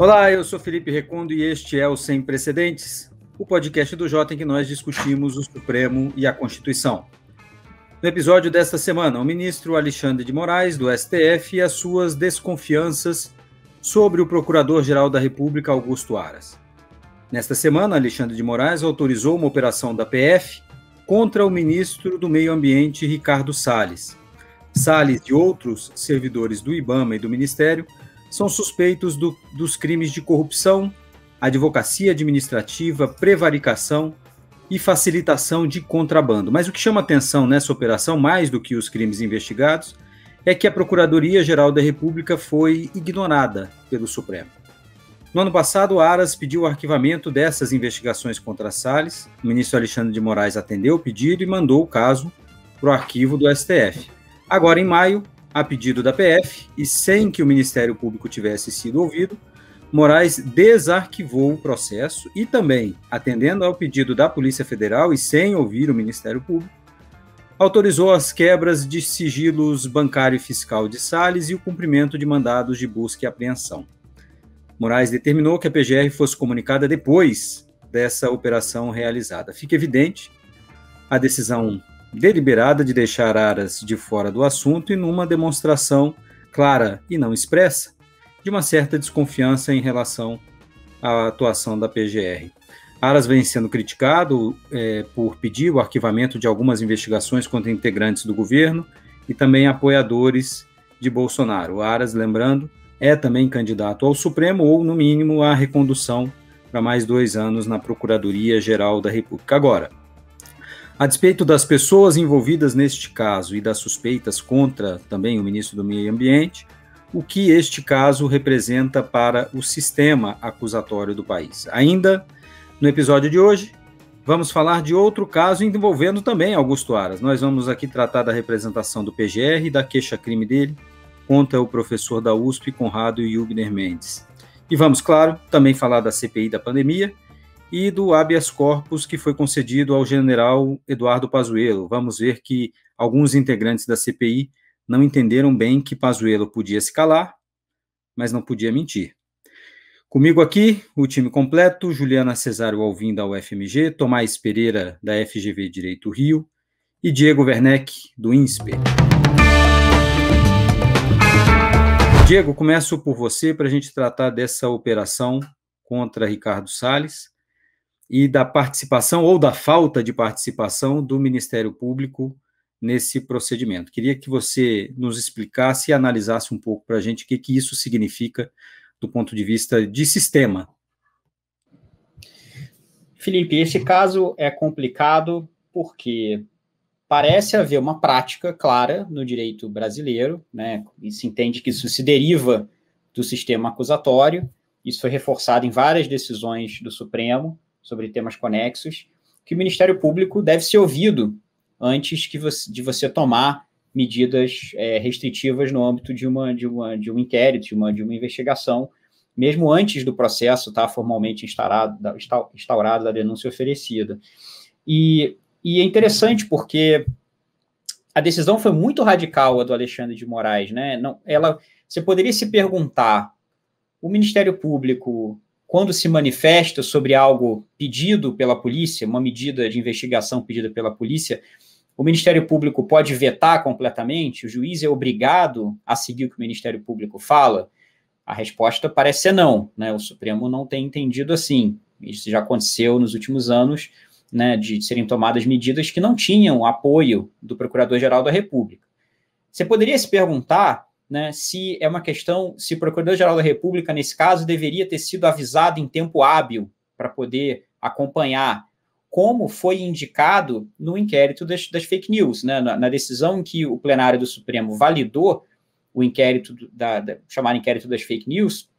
Olá, eu sou Felipe Recondo e este é o Sem Precedentes, o podcast do Jota em que nós discutimos o Supremo e a Constituição. No episódio desta semana, o ministro Alexandre de Moraes, do STF, e as suas desconfianças sobre o Procurador-Geral da República, Augusto Aras. Nesta semana, Alexandre de Moraes autorizou uma operação da PF contra o ministro do Meio Ambiente, Ricardo Salles. Salles e outros servidores do IBAMA e do Ministério são suspeitos do, dos crimes de corrupção, advocacia administrativa, prevaricação e facilitação de contrabando. Mas o que chama atenção nessa operação, mais do que os crimes investigados, é que a Procuradoria-Geral da República foi ignorada pelo Supremo. No ano passado, Aras pediu o arquivamento dessas investigações contra Salles. O ministro Alexandre de Moraes atendeu o pedido e mandou o caso para o arquivo do STF. Agora, em maio, a pedido da PF e sem que o Ministério Público tivesse sido ouvido, Moraes desarquivou o processo e também, atendendo ao pedido da Polícia Federal e sem ouvir o Ministério Público, autorizou as quebras de sigilos bancário e fiscal de Sales e o cumprimento de mandados de busca e apreensão. Moraes determinou que a PGR fosse comunicada depois dessa operação realizada. Fica evidente a decisão deliberada de deixar Aras de fora do assunto e numa demonstração clara e não expressa de uma certa desconfiança em relação à atuação da PGR. Aras vem sendo criticado é, por pedir o arquivamento de algumas investigações contra integrantes do governo e também apoiadores de Bolsonaro. Aras, lembrando, é também candidato ao Supremo ou, no mínimo, à recondução para mais dois anos na Procuradoria-Geral da República. Agora, a despeito das pessoas envolvidas neste caso e das suspeitas contra também o ministro do Meio Ambiente, o que este caso representa para o sistema acusatório do país. Ainda no episódio de hoje, vamos falar de outro caso envolvendo também Augusto Aras. Nós vamos aqui tratar da representação do PGR e da queixa-crime dele contra o professor da USP, Conrado Yubner Mendes. E vamos, claro, também falar da CPI da pandemia e do habeas corpus que foi concedido ao general Eduardo Pazuello. Vamos ver que alguns integrantes da CPI não entenderam bem que Pazuello podia se calar, mas não podia mentir. Comigo aqui, o time completo, Juliana Cesário Alvim, da UFMG, Tomás Pereira, da FGV Direito Rio, e Diego Werneck, do INSPE. Diego, começo por você para a gente tratar dessa operação contra Ricardo Salles e da participação ou da falta de participação do Ministério Público nesse procedimento. Queria que você nos explicasse e analisasse um pouco para a gente o que, que isso significa do ponto de vista de sistema. Felipe, esse caso é complicado porque parece haver uma prática clara no direito brasileiro, né? E se entende que isso se deriva do sistema acusatório. Isso foi reforçado em várias decisões do Supremo sobre temas conexos, que o Ministério Público deve ser ouvido antes que você, de você tomar medidas é, restritivas no âmbito de, uma, de, uma, de um inquérito, de uma, de uma investigação, mesmo antes do processo estar tá, formalmente instaurado, instaurado da denúncia oferecida. E, e é interessante porque a decisão foi muito radical a do Alexandre de Moraes, né? Não, ela, você poderia se perguntar, o Ministério Público quando se manifesta sobre algo pedido pela polícia, uma medida de investigação pedida pela polícia, o Ministério Público pode vetar completamente? O juiz é obrigado a seguir o que o Ministério Público fala? A resposta parece ser não, né? O Supremo não tem entendido assim. Isso já aconteceu nos últimos anos, né, de serem tomadas medidas que não tinham apoio do Procurador-Geral da República. Você poderia se perguntar né, se é uma questão, se o Procurador-Geral da República, nesse caso, deveria ter sido avisado em tempo hábil para poder acompanhar, como foi indicado no inquérito das, das fake news, né, na, na, decisão em que o plenário do Supremo validou o inquérito, da, da, chamado inquérito das fake news,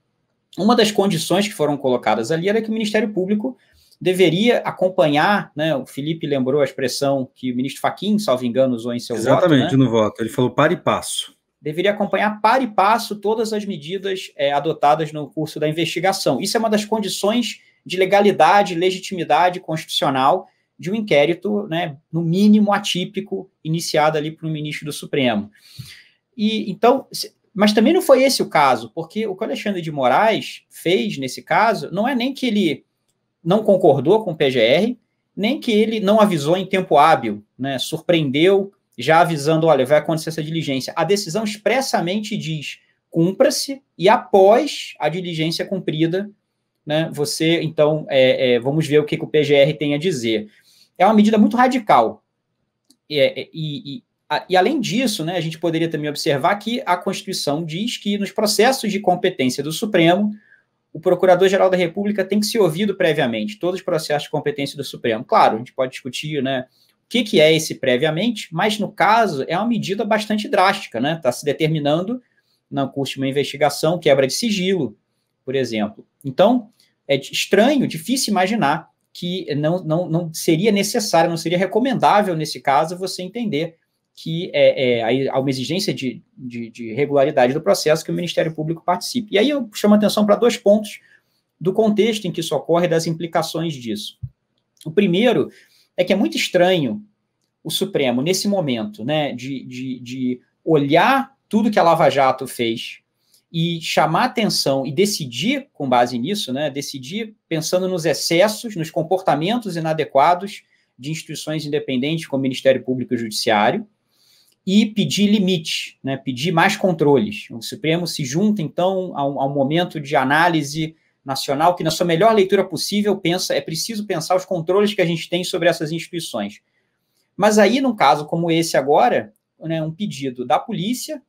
uma das condições que foram colocadas ali era que o Ministério Público deveria acompanhar, né, o Felipe lembrou a expressão que o ministro Faquim, salvo engano, usou em seu Exatamente, voto. Exatamente, né? no voto, ele falou para e passo deveria acompanhar par e passo todas as medidas é, adotadas no curso da investigação. Isso é uma das condições de legalidade, legitimidade constitucional de um inquérito, né, no mínimo atípico, iniciado ali por um ministro do Supremo. E então, mas também não foi esse o caso, porque o que o Alexandre de Moraes fez nesse caso não é nem que ele não concordou com o PGR, nem que ele não avisou em tempo hábil, né, surpreendeu já avisando, olha, vai acontecer essa diligência. A decisão expressamente diz, cumpra-se, e após a diligência cumprida, né, você, então, é, é, vamos ver o que, que, o PGR tem a dizer. É uma medida muito radical. E, é, é, e, e, a, e, além disso, né, a gente poderia também observar que a Constituição diz que nos processos de competência do Supremo, o Procurador-Geral da República tem que ser ouvido previamente, todos os processos de competência do Supremo. Claro, a gente pode discutir né, que, que é esse previamente, mas no caso é uma medida bastante drástica, né? Está se determinando no curso de uma investigação quebra de sigilo, por exemplo. Então, é estranho, difícil imaginar que não, não, não seria necessário, não seria recomendável nesse caso você entender que é, é, aí há uma exigência de, de, de, regularidade do processo que o Ministério Público participe. E aí eu chamo a atenção para dois pontos do contexto em que isso ocorre e das implicações disso. O primeiro é que é muito estranho o Supremo, nesse momento, né, de, de, de olhar tudo que a Lava Jato fez e chamar atenção e decidir com base nisso, né, decidir pensando nos excessos, nos comportamentos inadequados de instituições independentes como Ministério Público e Judiciário e pedir limite, né, pedir mais controles. O Supremo se junta, então, a um, a um momento de análise nacional, que na sua melhor leitura possível pensa, é preciso pensar os controles que a gente tem sobre essas instituições. Mas aí, num caso como esse agora, né, um pedido da polícia,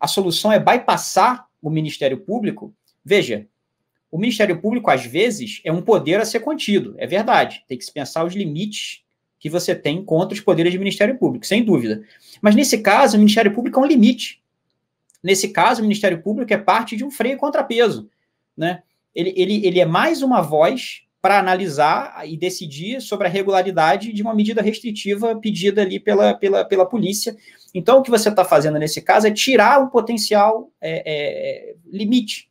a solução é bypassar o Ministério Público. Veja, o Ministério Público, às vezes, é um poder a ser contido, é verdade. Tem que se pensar os limites que você tem contra os poderes do Ministério Público, sem dúvida. Mas nesse caso, o Ministério Público é um limite. Nesse caso, o Ministério Público é parte de um freio contrapeso, né? ele, ele, ele é mais uma voz para analisar e decidir sobre a regularidade de uma medida restritiva pedida ali pela, pela, pela polícia. Então, o que você está fazendo nesse caso é tirar o potencial é, é, é limite.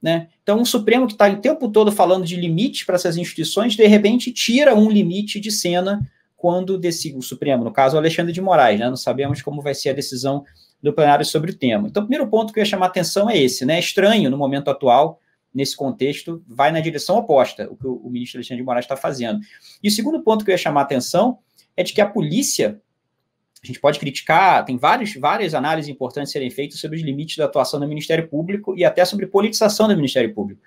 Né? Então, o Supremo, que está o tempo todo falando de limite para essas instituições, de repente tira um limite de cena quando decide, o Supremo, no caso, o Alexandre de Moraes, né? não sabemos como vai ser a decisão do plenário sobre o tema. Então, o primeiro ponto que eu ia chamar a atenção é esse, né? É estranho no momento atual nesse contexto, vai na direção oposta, o que o, ministro Alexandre de Moraes está fazendo. E o segundo ponto que eu ia chamar a atenção é de que a polícia, a gente pode criticar, tem vários, várias análises importantes serem feitas sobre os limites da atuação do Ministério Público e até sobre politização do Ministério Público.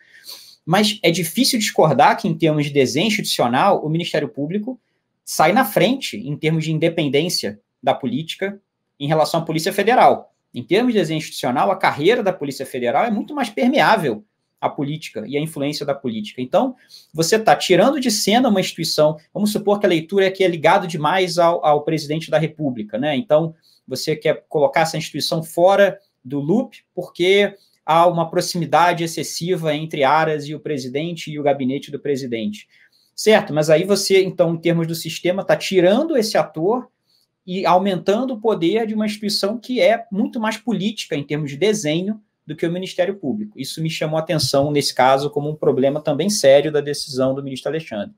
Mas é difícil discordar que, em termos de desenho institucional, o Ministério Público sai na frente em termos de independência da política em relação à Polícia Federal. Em termos de desenho institucional, a carreira da Polícia Federal é muito mais permeável a política e a influência da política. Então, você está tirando de cena uma instituição, vamos supor que a leitura é que é ligado demais ao, ao presidente da República, né? Então, você quer colocar essa instituição fora do loop porque há uma proximidade excessiva entre Aras e o presidente e o gabinete do presidente. Certo, mas aí você, então, em termos do sistema, está tirando esse ator e aumentando o poder de uma instituição que é muito mais política em termos de desenho do que o Ministério Público. Isso me chamou a atenção, nesse caso, como um problema também sério da decisão do ministro Alexandre.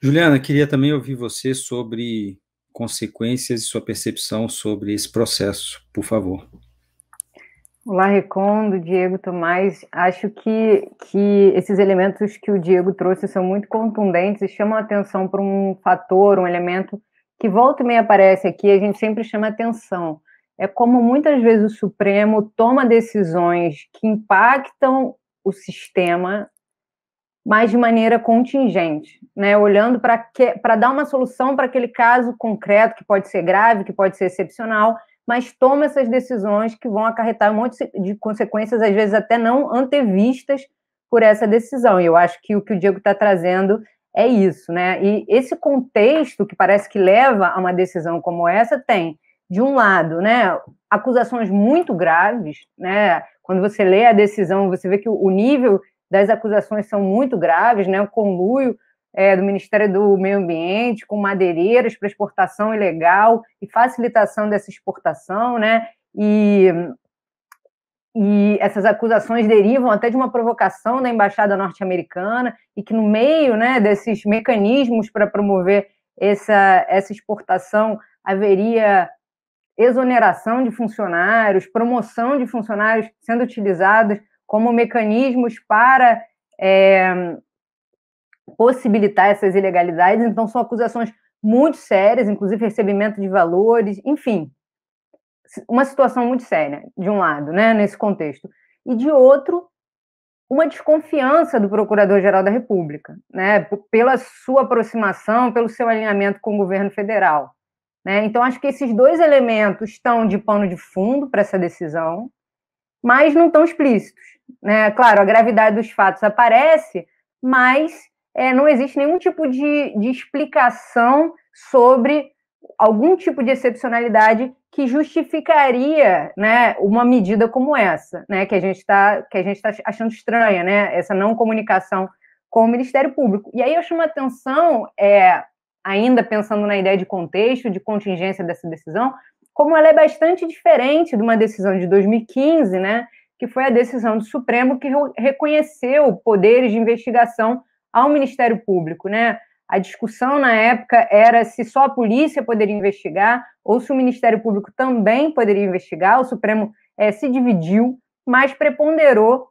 Juliana, queria também ouvir você sobre consequências e sua percepção sobre esse processo, por favor. Olá, Recondo, Diego Tomás. Acho que, que esses elementos que o Diego trouxe são muito contundentes e chamam a atenção para um fator, um elemento que volta e meia aparece aqui, a gente sempre chama atenção, é como muitas vezes o Supremo toma decisões que impactam o sistema, mas de maneira contingente, né? olhando para dar uma solução para aquele caso concreto, que pode ser grave, que pode ser excepcional, mas toma essas decisões que vão acarretar um monte de consequências, às vezes até não antevistas por essa decisão. E eu acho que o que o Diego está trazendo é isso, né? E esse contexto que parece que leva a uma decisão como essa tem de um lado, né, acusações muito graves, né? Quando você lê a decisão, você vê que o nível das acusações são muito graves, né? O conluio é, do Ministério do Meio Ambiente com madeireiras para exportação ilegal e facilitação dessa exportação, né? E, e essas acusações derivam até de uma provocação da embaixada norte-americana e que no meio, né, desses mecanismos para promover essa, essa exportação haveria exoneração de funcionários, promoção de funcionários sendo utilizados como mecanismos para é, possibilitar essas ilegalidades. Então, são acusações muito sérias, inclusive recebimento de valores, enfim, uma situação muito séria, de um lado, né, nesse contexto. E de outro, uma desconfiança do Procurador-Geral da República, né, pela sua aproximação, pelo seu alinhamento com o governo federal. Né? Então, acho que esses dois elementos estão de pano de fundo para essa decisão, mas não estão explícitos. Né? Claro, a gravidade dos fatos aparece, mas é, não existe nenhum tipo de, de explicação sobre algum tipo de excepcionalidade que justificaria né, uma medida como essa, né, que a gente está tá achando estranha, né, essa não comunicação com o Ministério Público. E aí eu chamo a atenção é, ainda pensando na ideia de contexto, de contingência dessa decisão, como ela é bastante diferente de uma decisão de 2015, né, que foi a decisão do Supremo que reconheceu poderes de investigação ao Ministério Público, né? A discussão na época era se só a polícia poderia investigar ou se o Ministério Público também poderia investigar. O Supremo é, se dividiu, mas preponderou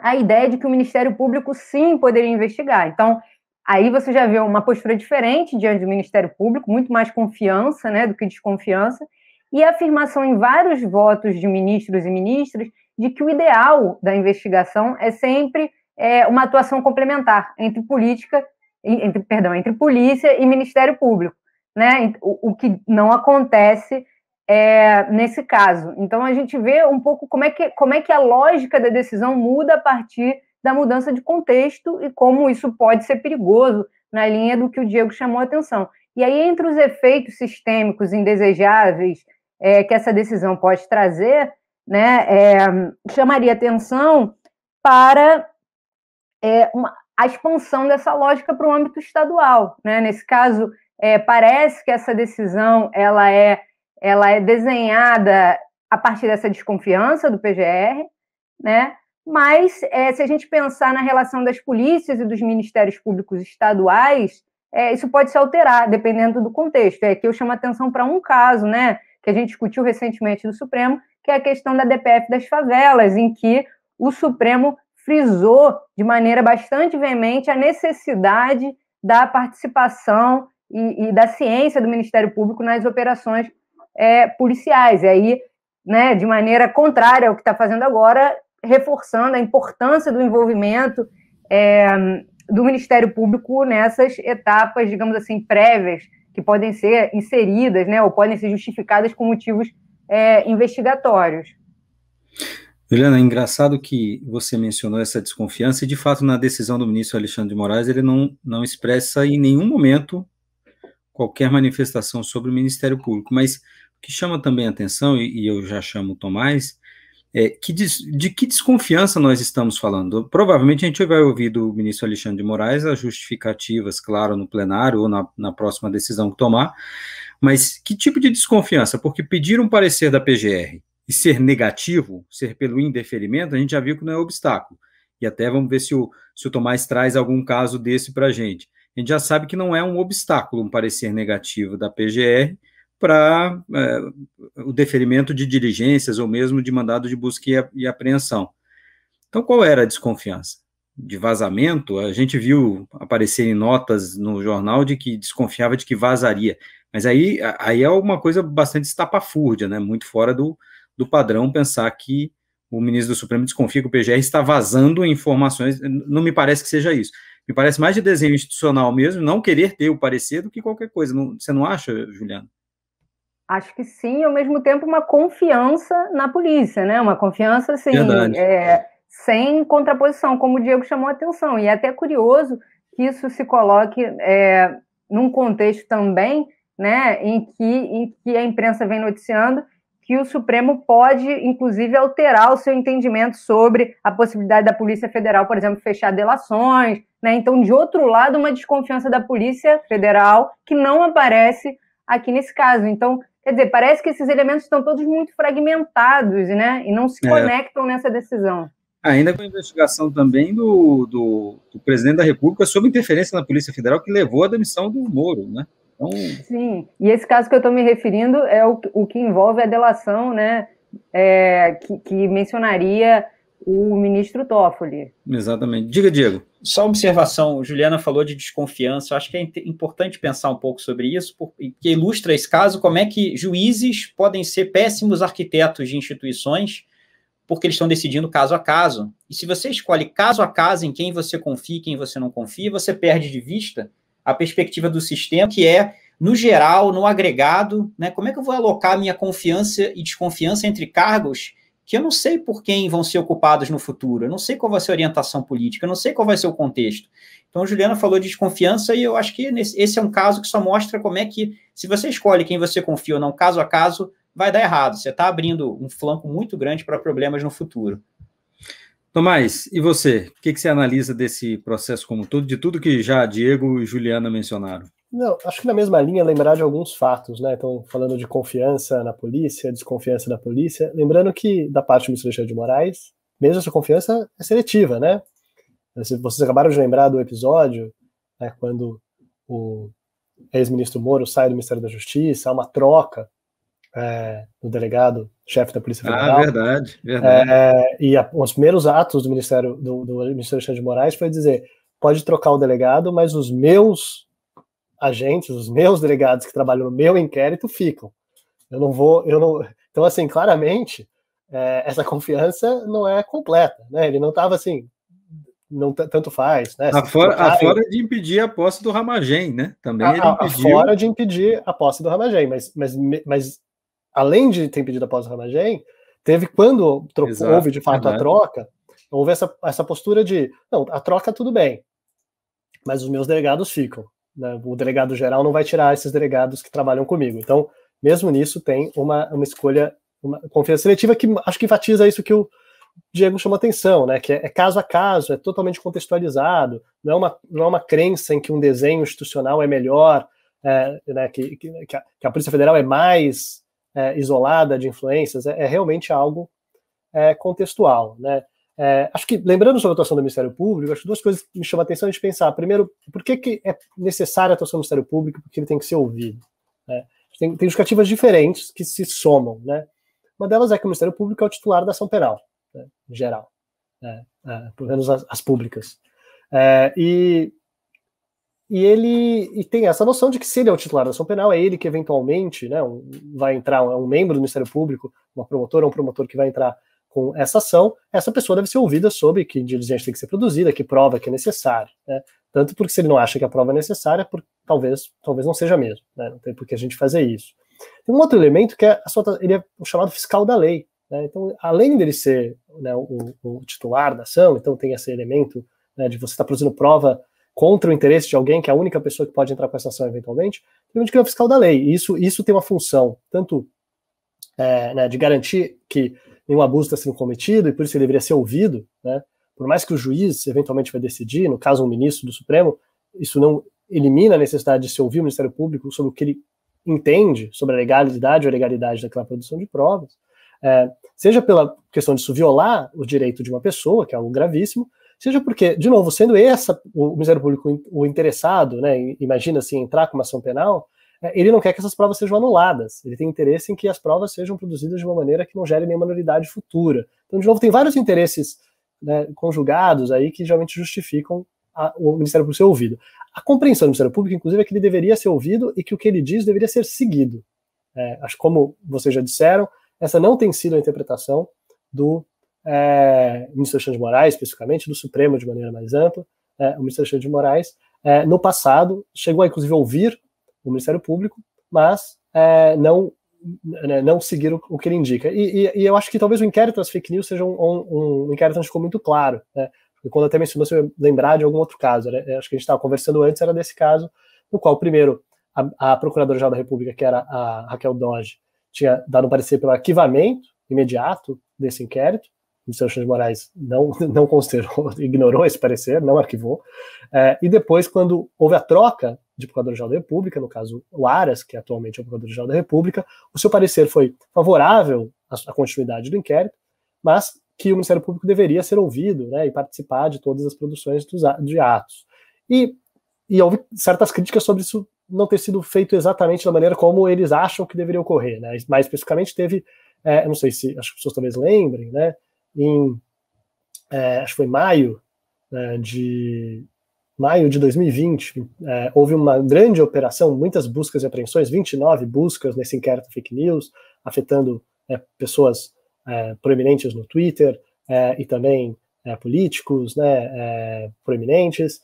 a ideia de que o Ministério Público sim poderia investigar. Então, Aí você já vê uma postura diferente diante do Ministério Público, muito mais confiança né, do que desconfiança, e a afirmação em vários votos de ministros e ministras de que o ideal da investigação é sempre é, uma atuação complementar entre política, entre, perdão, entre polícia e Ministério Público, né? O, o que não acontece é, nesse caso. Então a gente vê um pouco como é que como é que a lógica da decisão muda a partir da mudança de contexto e como isso pode ser perigoso, na linha do que o Diego chamou a atenção. E aí, entre os efeitos sistêmicos indesejáveis é, que essa decisão pode trazer, né, é, chamaria atenção para é, uma, a expansão dessa lógica para o âmbito estadual. Né? Nesse caso, é, parece que essa decisão ela é, ela é desenhada a partir dessa desconfiança do PGR, né? Mas, é, se a gente pensar na relação das polícias e dos ministérios públicos estaduais, é, isso pode se alterar, dependendo do contexto. É que eu chamo a atenção para um caso, né, que a gente discutiu recentemente do Supremo, que é a questão da DPF das favelas, em que o Supremo frisou de maneira bastante veemente a necessidade da participação e, e da ciência do Ministério Público nas operações é, policiais. E aí, né, de maneira contrária ao que está fazendo agora, reforçando a importância do envolvimento é, do Ministério Público nessas etapas, digamos assim, prévias, que podem ser inseridas, né, ou podem ser justificadas com motivos é, investigatórios. Juliana, é engraçado que você mencionou essa desconfiança, e de fato, na decisão do ministro Alexandre de Moraes, ele não, não expressa em nenhum momento qualquer manifestação sobre o Ministério Público. Mas o que chama também atenção, e, e eu já chamo o Tomás, é, que des, de que desconfiança nós estamos falando? Provavelmente a gente vai ouvir do ministro Alexandre de Moraes as justificativas, claro, no plenário ou na, na próxima decisão que tomar, mas que tipo de desconfiança? Porque pedir um parecer da PGR e ser negativo, ser pelo indeferimento, a gente já viu que não é obstáculo. E até vamos ver se o, se o Tomás traz algum caso desse para a gente. A gente já sabe que não é um obstáculo um parecer negativo da PGR, para é, o deferimento de diligências ou mesmo de mandado de busca e, a, e apreensão. Então, qual era a desconfiança? De vazamento, a gente viu aparecerem notas no jornal de que desconfiava de que vazaria, mas aí, aí é uma coisa bastante estapafúrdia, né? muito fora do, do padrão pensar que o ministro do Supremo desconfia que o PGR está vazando informações, não me parece que seja isso. Me parece mais de desenho institucional mesmo, não querer ter o parecer do que qualquer coisa. Não, você não acha, Juliano? Acho que sim, ao mesmo tempo uma confiança na polícia, né? Uma confiança assim, é, sem contraposição, como o Diego chamou a atenção. E é até curioso que isso se coloque é, num contexto também, né, em que, em que a imprensa vem noticiando que o Supremo pode, inclusive, alterar o seu entendimento sobre a possibilidade da Polícia Federal, por exemplo, fechar delações. Né? Então, de outro lado, uma desconfiança da Polícia Federal que não aparece aqui nesse caso. Então, Quer dizer, parece que esses elementos estão todos muito fragmentados, né? E não se é. conectam é. nessa decisão. Ainda com a investigação também do, do, do, presidente da República sobre interferência na Polícia Federal que levou à demissão do Moro, né? Então... Sim, e esse caso que eu estou me referindo é o, o que envolve a delação, né? É, que, que mencionaria o ministro Toffoli. Exatamente. Diga, Diego. Só uma observação, Juliana falou de desconfiança, eu acho que é importante pensar um pouco sobre isso, porque ilustra esse caso como é que juízes podem ser péssimos arquitetos de instituições, porque eles estão decidindo caso a caso. E se você escolhe caso a caso em quem você confia e quem você não confia, você perde de vista a perspectiva do sistema, que é no geral, no agregado, né? Como é que eu vou alocar minha confiança e desconfiança entre cargos que eu não sei por quem vão ser ocupados no futuro, eu não sei qual vai ser a orientação política, eu não sei qual vai ser o contexto. Então, a Juliana falou de desconfiança e eu acho que esse é um caso que só mostra como é que, se você escolhe quem você confia ou não, caso a caso, vai dar errado. Você está abrindo um flanco muito grande para problemas no futuro. Tomás, e você? O que, que você analisa desse processo como todo, de tudo que já Diego e Juliana mencionaram? Não, acho que na mesma linha lembrar de alguns fatos, né? Então, falando de confiança na polícia, desconfiança da polícia, lembrando que da parte do ministro Alexandre de Moraes, mesmo essa confiança é seletiva, né? Vocês acabaram de lembrar do episódio, né, quando o ex-ministro Moro sai do Ministério da Justiça, há uma troca é, do delegado, chefe da Polícia ah, Federal. Ah, verdade, verdade. É, e a, os primeiros atos do Ministério do, do ministro Alexandre de Moraes foi dizer: pode trocar o delegado, mas os meus agentes, os meus delegados que trabalham no meu inquérito ficam. Eu não vou, eu não. Então, assim, claramente, é, essa confiança não é completa, né? Ele não estava assim, não tanto faz, né? a fora de impedir a posse do Ramagem, né? Também a, a, impediu... de impedir a posse do Ramagem, mas, mas, mas além de ter impedido a posse do Ramagem, teve quando houve de fato a troca, houve essa, essa postura de não, a troca tudo bem, mas os meus delegados ficam né, o delegado geral não vai tirar esses delegados que trabalham comigo. Então, mesmo nisso, tem uma, uma escolha, uma confiança seletiva que acho que enfatiza isso que o Diego chamou atenção, né? Que é, é, caso a caso, é totalmente contextualizado, não é, uma, não é uma crença em que um desenho institucional é melhor, é, né, que, que, que, a, Polícia Federal é mais é, isolada de influências, é, é realmente algo é, contextual, né? É, acho que, lembrando sobre a atuação do Ministério Público, acho que duas coisas que me chamam a atenção a é de pensar. Primeiro, por que, que é necessária a atuação do Ministério Público? Porque ele tem que ser ouvido. Né? Tem, tem justificativas diferentes que se somam. Né? Uma delas é que o Ministério Público é o titular da ação penal, né, em geral, né, é, pelo menos as, as públicas. É, e, e ele e tem essa noção de que se ele é o titular da ação penal, é ele que eventualmente né, um, vai entrar, é um membro do Ministério Público, uma promotora, um promotor que vai entrar com essa ação, essa pessoa deve ser ouvida sobre que diligência tem que ser produzida, que prova que é necessária, né? Tanto porque se ele não acha que a prova é necessária, porque talvez, talvez não seja mesmo, né? Não tem por que a gente fazer isso. Tem um outro elemento que é, sua, ele é o chamado fiscal da lei, né? Então, além dele ser né, o, o, titular da ação, então tem esse elemento né, de você estar tá produzindo prova contra o interesse de alguém que é a única pessoa que pode entrar com essa ação eventualmente, tem um é o fiscal da lei. E isso, isso tem uma função, tanto é, né, de garantir que nenhum abuso está sendo cometido e por isso ele deveria ser ouvido, né? Por mais que o juiz eventualmente vai decidir, no caso um ministro do Supremo, isso não elimina a necessidade de se ouvir o Ministério Público sobre o que ele entende sobre a legalidade ou ilegalidade daquela produção de provas, é, seja pela questão de violar o direito de uma pessoa, que é algo gravíssimo, seja porque, de novo, sendo essa o Ministério Público o interessado, né, imagina assim entrar com uma ação penal, é, ele não quer que essas provas sejam anuladas. Ele tem interesse em que as provas sejam produzidas de uma maneira que não gere nenhuma nulidade futura. Então, de novo, tem vários interesses né, conjugados aí que geralmente justificam a, o Ministério Público ser ouvido. A compreensão do Ministério Público, inclusive, é que ele deveria ser ouvido e que o que ele diz deveria ser seguido. É, acho que, como vocês já disseram, essa não tem sido a interpretação do é, ministro Alexandre de Moraes, especificamente, do Supremo de maneira mais ampla. É, o ministro Alexandre de Moraes, é, no passado, chegou a, inclusive, ouvir do Ministério Público, mas é, não né, não seguir o, o, que ele indica. E, e, e, eu acho que talvez o inquérito das fake news seja um, um, um inquérito que ficou muito claro. Né? Quando até mencionou, se eu lembrar de algum outro caso, né? acho que a gente estava conversando antes, era desse caso, no qual, primeiro, a, a Procuradora-Geral da República, que era a Raquel Dodge, tinha dado um parecer pelo arquivamento imediato desse inquérito, o Sérgio de Moraes não, não considerou, ignorou esse parecer, não arquivou. É, e depois, quando houve a troca de Procurador-Geral da República, no caso o Aras, que atualmente é o Procurador-Geral da República, o seu parecer foi favorável à continuidade do inquérito, mas que o Ministério Público deveria ser ouvido né, e participar de todas as produções dos, de atos. E, e houve certas críticas sobre isso não ter sido feito exatamente da maneira como eles acham que deveria ocorrer. Né? Mais especificamente, teve, é, não sei se as pessoas talvez lembrem, né, em, é, acho que foi maio né, de maio de 2020, é, houve uma grande operação, muitas buscas e apreensões, 29 buscas nesse inquérito fake news, afetando é, pessoas é, proeminentes no Twitter é, e também é, políticos né, é, proeminentes.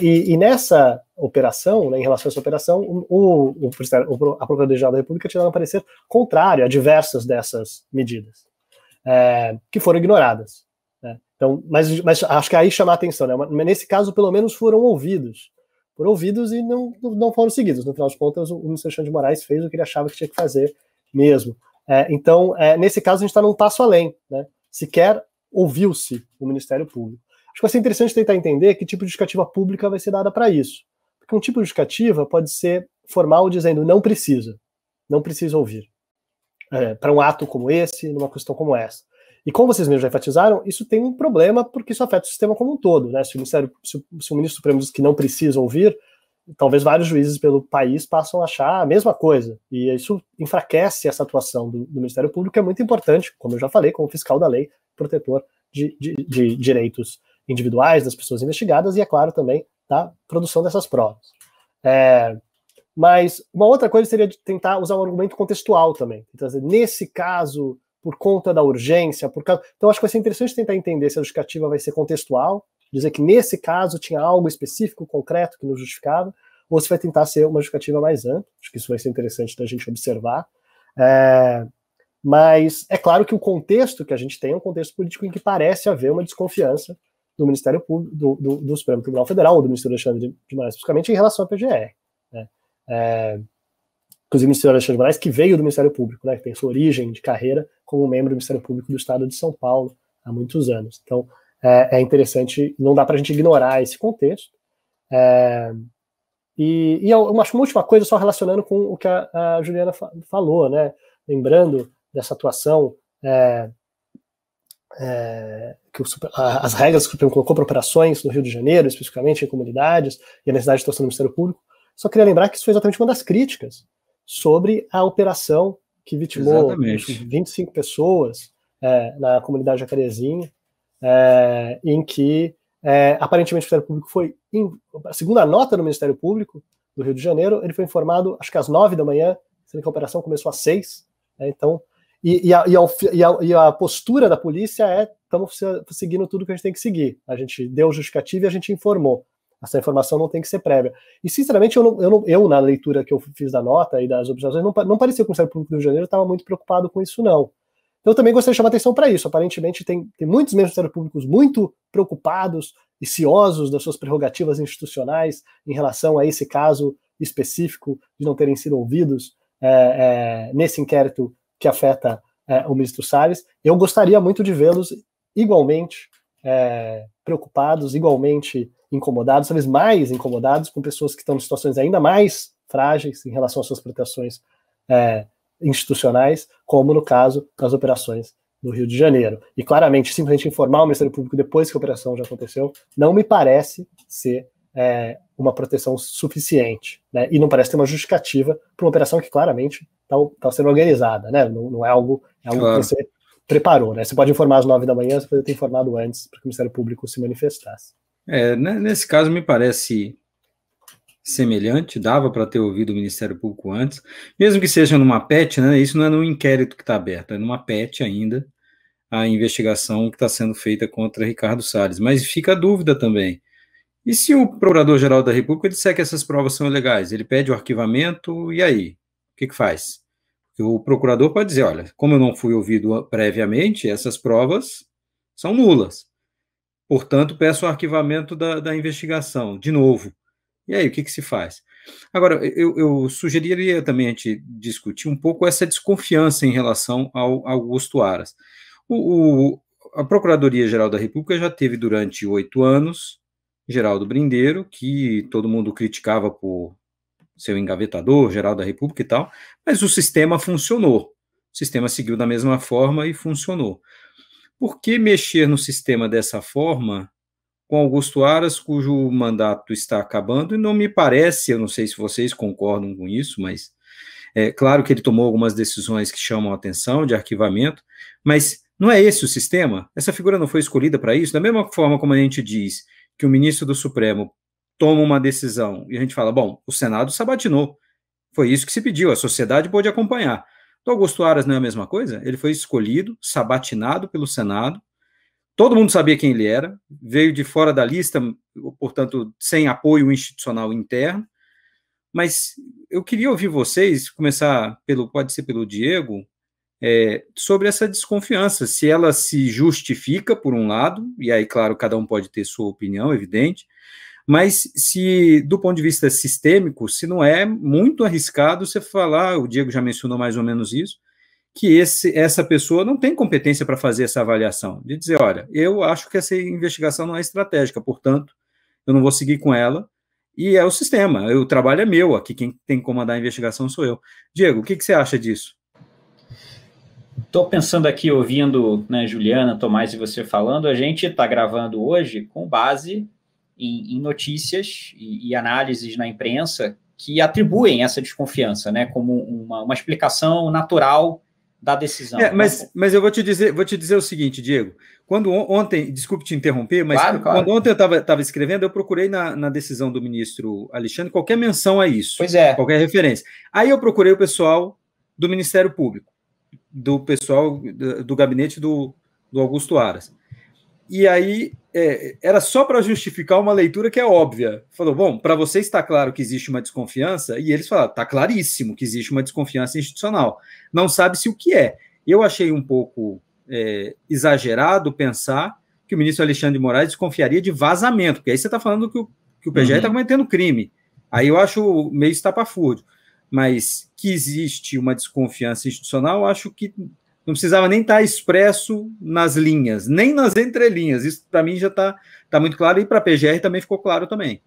E, e, nessa operação, né, em relação a essa operação, o, o, o a Procuradoria-Geral da República tinha dado um parecer contrário a diversas dessas medidas, que foram ignoradas. Então, mas, mas acho que aí chamar a atenção, né? Mas nesse caso, pelo menos foram ouvidos. Foram ouvidos e não, não foram seguidos. No final das contas, o ministro Alexandre de Moraes fez o que ele achava que tinha que fazer mesmo. É, então, é, nesse caso, a gente está num passo além, né? Sequer ouviu-se o Ministério Público. Acho que vai ser interessante tentar entender que tipo de justificativa pública vai ser dada para isso. Porque um tipo de justificativa pode ser formal dizendo não precisa, não precisa ouvir. É, para um ato como esse, numa questão como essa. E como vocês mesmos já enfatizaram, isso tem um problema porque isso afeta o sistema como um todo. Né? Se, o se, o, se o ministro supremo diz que não precisa ouvir talvez vários juízes pelo país passam a achar a mesma coisa. E isso enfraquece essa atuação do, do Ministério Público, que é muito importante, como eu já falei, como fiscal da lei, protetor de, de, de direitos individuais das pessoas investigadas e, é claro, também da produção dessas provas. É, mas uma outra coisa seria tentar usar um argumento contextual também. Então, nesse caso por conta da urgência, por causa... Então, acho que vai ser interessante tentar entender se a justificativa vai ser contextual, dizer que nesse caso tinha algo específico, concreto, que nos justificava, ou se vai tentar ser uma justificativa mais ampla. Acho que isso vai ser interessante da gente observar. É... Mas é claro que o contexto que a gente tem é um contexto político em que parece haver uma desconfiança do Ministério Público, do, do, do Supremo Tribunal Federal, ou do Ministro Alexandre de Moraes, especificamente em relação à PGR. Né? É inclusive Ministério das Cerebrais, que veio do Ministério Público, né, que tem sua origem de carreira como membro do Ministério Público do Estado de São Paulo há muitos anos. Então, é, é interessante, não dá para a gente ignorar esse contexto. É, e, e eu, eu acho uma última coisa, só relacionando com o que a, a Juliana fa falou, né, lembrando dessa atuação é, é, que o, a, as regras que o Supremo colocou para operações no Rio de Janeiro, especificamente em comunidades, e a necessidade de atuação do Ministério Público, só queria lembrar que isso foi exatamente uma das críticas sobre a operação que vitimou Exatamente. 25 pessoas é, na comunidade jacarezinha, é, em que é, aparentemente o Ministério Público foi, in, segundo a nota do Ministério Público do Rio de Janeiro, ele foi informado acho que às 9 da manhã, sendo que a operação começou às 6, né, então, e, e, a, e, a, a, e, a, postura da polícia é, estamos seguindo tudo que a gente tem que seguir, a gente deu o justificativo e a gente informou. Essa informação não tem que ser prévia. E, sinceramente, eu, não, eu, não, eu, na leitura que eu fiz da nota e das observações, não, não parecia que o Ministério Público do Rio de Janeiro estava muito preocupado com isso, não. Então, eu também gostaria de chamar atenção para isso. Aparentemente, tem, tem muitos Ministério públicos muito preocupados e ciosos das suas prerrogativas institucionais em relação a esse caso específico de não terem sido ouvidos é, é, nesse inquérito que afeta é, o ministro Salles. Eu gostaria muito de vê-los igualmente é, preocupados, igualmente incomodados, talvez mais incomodados com pessoas que estão em situações ainda mais frágeis em relação às suas proteções é, institucionais, como no caso das operações no Rio de Janeiro. E claramente, simplesmente informar o Ministério Público depois que a operação já aconteceu, não me parece ser é, uma proteção suficiente. Né? E não parece ter uma justificativa para uma operação que claramente está tá sendo organizada. Né? Não, não, é algo, é algo claro. que você preparou, né? Você pode informar às nove da manhã, você poderia ter informado antes para que o Ministério Público se manifestasse. É, né, nesse caso me parece semelhante, dava para ter ouvido o Ministério Público antes, mesmo que seja numa PET, né? Isso não é num inquérito que está aberto, é numa PET ainda a investigação que está sendo feita contra Ricardo Salles. Mas fica a dúvida também. E se o Procurador-Geral da República disser que essas provas são ilegais? Ele pede o arquivamento, e aí? O que, que faz? o procurador pode dizer, olha, como eu não fui ouvido previamente, essas provas são nulas. Portanto, peço o arquivamento da, da investigação, de novo. E aí, o que, que se faz? Agora, eu, eu, sugeriria também a gente discutir um pouco essa desconfiança em relação ao, ao Augusto Aras. O, o, a Procuradoria-Geral da República já teve durante oito anos Geraldo Brindeiro, que todo mundo criticava por seu engavetador geral da República e tal, mas o sistema funcionou. O sistema seguiu da mesma forma e funcionou. Por que mexer no sistema dessa forma com Augusto Aras, cujo mandato está acabando? E não me parece, eu não sei se vocês concordam com isso, mas é claro que ele tomou algumas decisões que chamam a atenção de arquivamento, mas não é esse o sistema? Essa figura não foi escolhida para isso? Da mesma forma como a gente diz que o ministro do Supremo toma uma decisão e a gente fala, bom, o Senado sabatinou. Foi isso que se pediu, a sociedade pôde acompanhar. Do Augusto Aras não é a mesma coisa? Ele foi escolhido, sabatinado pelo Senado, todo mundo sabia quem ele era, veio de fora da lista, portanto, sem apoio institucional interno. Mas eu queria ouvir vocês, começar pelo, pode ser pelo Diego, é, sobre essa desconfiança, se ela se justifica por um lado, e aí, claro, cada um pode ter sua opinião, evidente, mas se, do ponto de vista sistêmico, se não é muito arriscado você falar, o Diego já mencionou mais ou menos isso, que esse, essa pessoa não tem competência para fazer essa avaliação, de dizer, olha, eu acho que essa investigação não é estratégica, portanto, eu não vou seguir com ela, e é o sistema, o trabalho é meu, aqui quem tem que comandar a investigação sou eu. Diego, o que, que você acha disso? Estou pensando aqui, ouvindo né, Juliana, Tomás e você falando, a gente está gravando hoje com base em, em notícias e, e, análises na imprensa que atribuem essa desconfiança, né, como uma, uma explicação natural da decisão. É, né? mas, mas eu vou te dizer, vou te dizer o seguinte, Diego. Quando ontem, desculpe te interromper, mas claro, claro. quando ontem eu estava escrevendo, eu procurei na, na, decisão do ministro Alexandre qualquer menção a isso. Pois é. Qualquer referência. Aí eu procurei o pessoal do Ministério Público, do pessoal do, do gabinete do, do Augusto Aras. E aí é, era só para justificar uma leitura que é óbvia. Falou, bom, para você está claro que existe uma desconfiança, e eles falaram, está claríssimo que existe uma desconfiança institucional. Não sabe-se o que é. Eu achei um pouco é, exagerado pensar que o ministro Alexandre de Moraes desconfiaria de vazamento, porque aí você está falando que o, que o PGR está uhum. Tá cometendo crime. Aí eu acho meio estapafúrdio. Mas que existe uma desconfiança institucional, eu acho que não precisava nem estar tá expresso nas linhas, nem nas entrelinhas. Isso para mim já está tá muito claro e para a PGR também ficou claro também.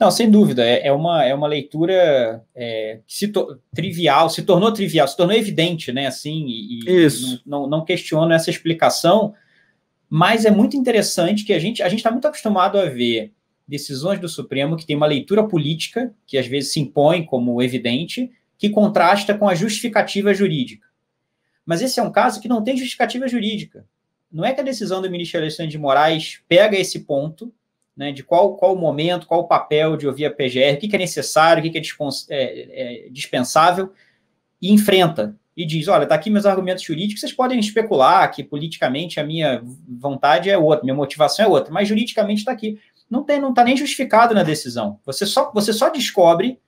Não, sem dúvida, é, é uma, é uma leitura é, se trivial, se tornou trivial, se tornou evidente, né? Assim, e, Isso. não, não, não questiono essa explicação, mas é muito interessante que a gente a gente está muito acostumado a ver decisões do Supremo que tem uma leitura política que às vezes se impõe como evidente, que contrasta com a justificativa jurídica. Mas esse é um caso que não tem justificativa jurídica. Não é que a decisão do ministro Alexandre de Moraes pega esse ponto, né, de qual, qual momento, qual o papel de ouvir a PGR, o que, que é necessário, o que, que é, é, é dispensável, e enfrenta. E diz: olha, está aqui meus argumentos jurídicos, vocês podem especular que politicamente a minha vontade é outra, minha motivação é outra, mas juridicamente está aqui. Não está não tá nem justificado na decisão. Você só, você só descobre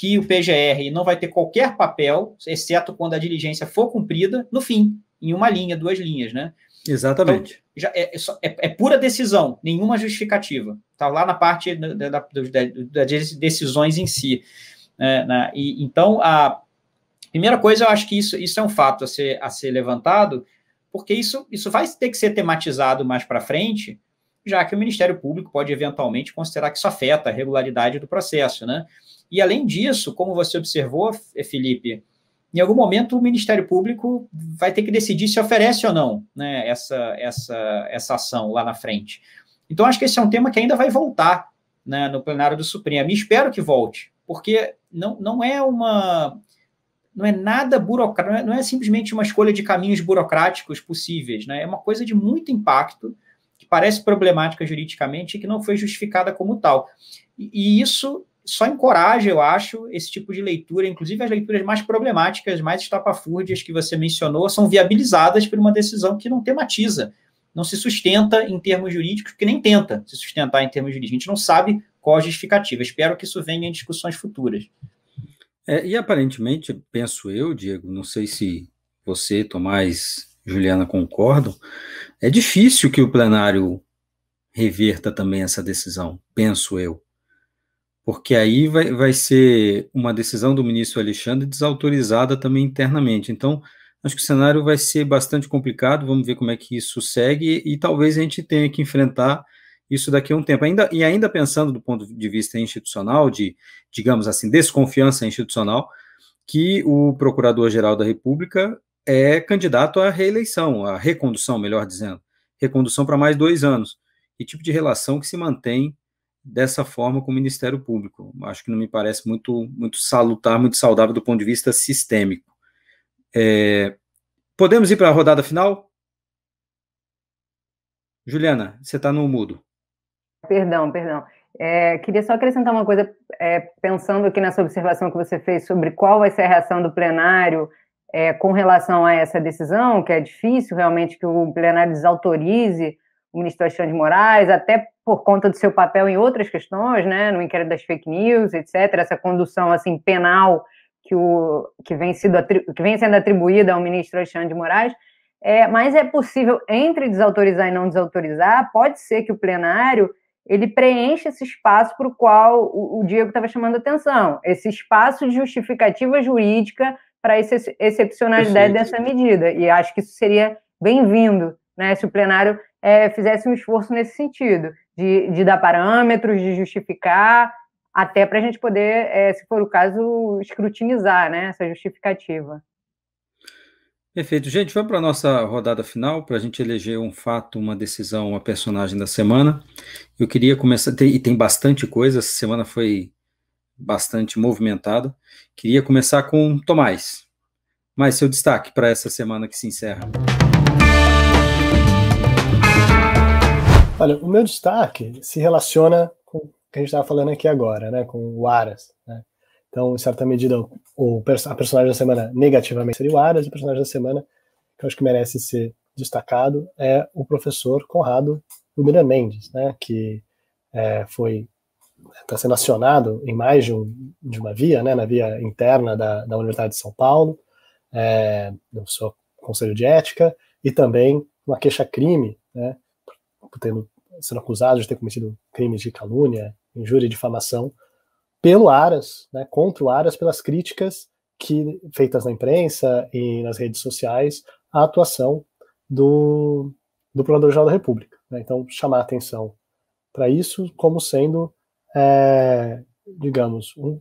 que o PGR não vai ter qualquer papel, exceto quando a diligência for cumprida, no fim, em uma linha, duas linhas, né? Exatamente. Então, é, é, é, é, pura decisão, nenhuma justificativa. Está lá na parte das decisões em si. Né, né? e, então, a primeira coisa, eu acho que isso, isso é um fato a ser, a ser levantado, porque isso, isso vai ter que ser tematizado mais para frente, já que o Ministério Público pode eventualmente considerar que isso afeta a regularidade do processo, né? E além disso, como você observou, eh, Felipe, em algum momento o Ministério Público vai ter que decidir se oferece ou não né, essa, essa, essa ação lá na frente. Então, acho que esse é um tema que ainda vai voltar né, no plenário do Supremo. E espero que volte, porque não, não é uma. Não é nada burocrático, não, é, não é simplesmente uma escolha de caminhos burocráticos possíveis, né? É uma coisa de muito impacto, que parece problemática juridicamente e que não foi justificada como tal. E, e isso só encoraja, eu acho, esse tipo de leitura, inclusive as leituras mais problemáticas, mais estapafúrdias que você mencionou, são viabilizadas por uma decisão que não tematiza, não se sustenta em termos jurídicos, porque nem tenta se sustentar em termos jurídicos. A gente não sabe qual a justificativa. Espero que isso venha em discussões futuras. É, e aparentemente, penso eu, Diego, não sei se você, Tomás, Juliana concordam, é difícil que o plenário reverta também essa decisão, penso eu porque aí vai, vai ser uma decisão do ministro Alexandre desautorizada também internamente. Então, acho que o cenário vai ser bastante complicado, vamos ver como é que isso segue e talvez a gente tenha que enfrentar isso daqui a um tempo. Ainda, e ainda pensando do ponto de vista institucional, de, digamos assim, desconfiança institucional, que o Procurador-Geral da República é candidato à reeleição, à recondução, melhor dizendo, recondução para mais dois anos. Que tipo de relação que se mantém dessa forma com o Ministério Público. Acho que não me parece muito, muito salutar, muito saudável do ponto de vista sistêmico. É, podemos ir para a rodada final? Juliana, você está no mudo. Perdão, perdão. É, queria só acrescentar uma coisa, é, pensando aqui nessa observação que você fez sobre qual vai ser a reação do plenário é, com relação a essa decisão, que é difícil realmente que o plenário desautorize o ministro Alexandre de Moraes, até por conta do seu papel em outras questões, né, no inquérito das fake news, etc., essa condução assim penal que, o, que, vem, sido que vem sendo atribuída ao ministro Alexandre de Moraes, é, mas é possível, entre desautorizar e não desautorizar, pode ser que o plenário ele preenche esse espaço para o qual o, Diego estava chamando atenção, esse espaço de justificativa jurídica para a excepcionalidade Perfeito. dessa medida, e acho que isso seria bem-vindo, né, se o plenário é, fizesse um esforço nesse sentido, de, de dar parâmetros, de justificar, até para a gente poder, é, se for o caso, escrutinizar né, essa justificativa. Perfeito. Gente, vamos para a nossa rodada final, para a gente eleger um fato, uma decisão, uma personagem da semana. Eu queria começar, e tem bastante coisa, essa semana foi bastante movimentada. Queria começar com Tomás. Mas seu destaque para essa semana que se encerra. Olha, o meu destaque se relaciona com o que a gente estava falando aqui agora, né? Com o Aras. Né? Então, em certa medida, o, a personagem da semana negativamente seria o Aras, e o personagem da semana que eu acho que merece ser destacado é o professor Conrado Lumina Mendes, né? Que é, foi está sendo acionado em mais de, um, de, uma via, né, na via interna da, da Universidade de São Paulo, é, no seu conselho de ética, e também uma queixa-crime né, tendo, sendo acusados de ter cometido crimes de calúnia, injúria e difamação pelo Aras, né, contra o Aras, pelas críticas que feitas na imprensa e nas redes sociais à atuação do, do Procurador-Geral da República. Né? Então, chamar atenção para isso como sendo, é, digamos, um,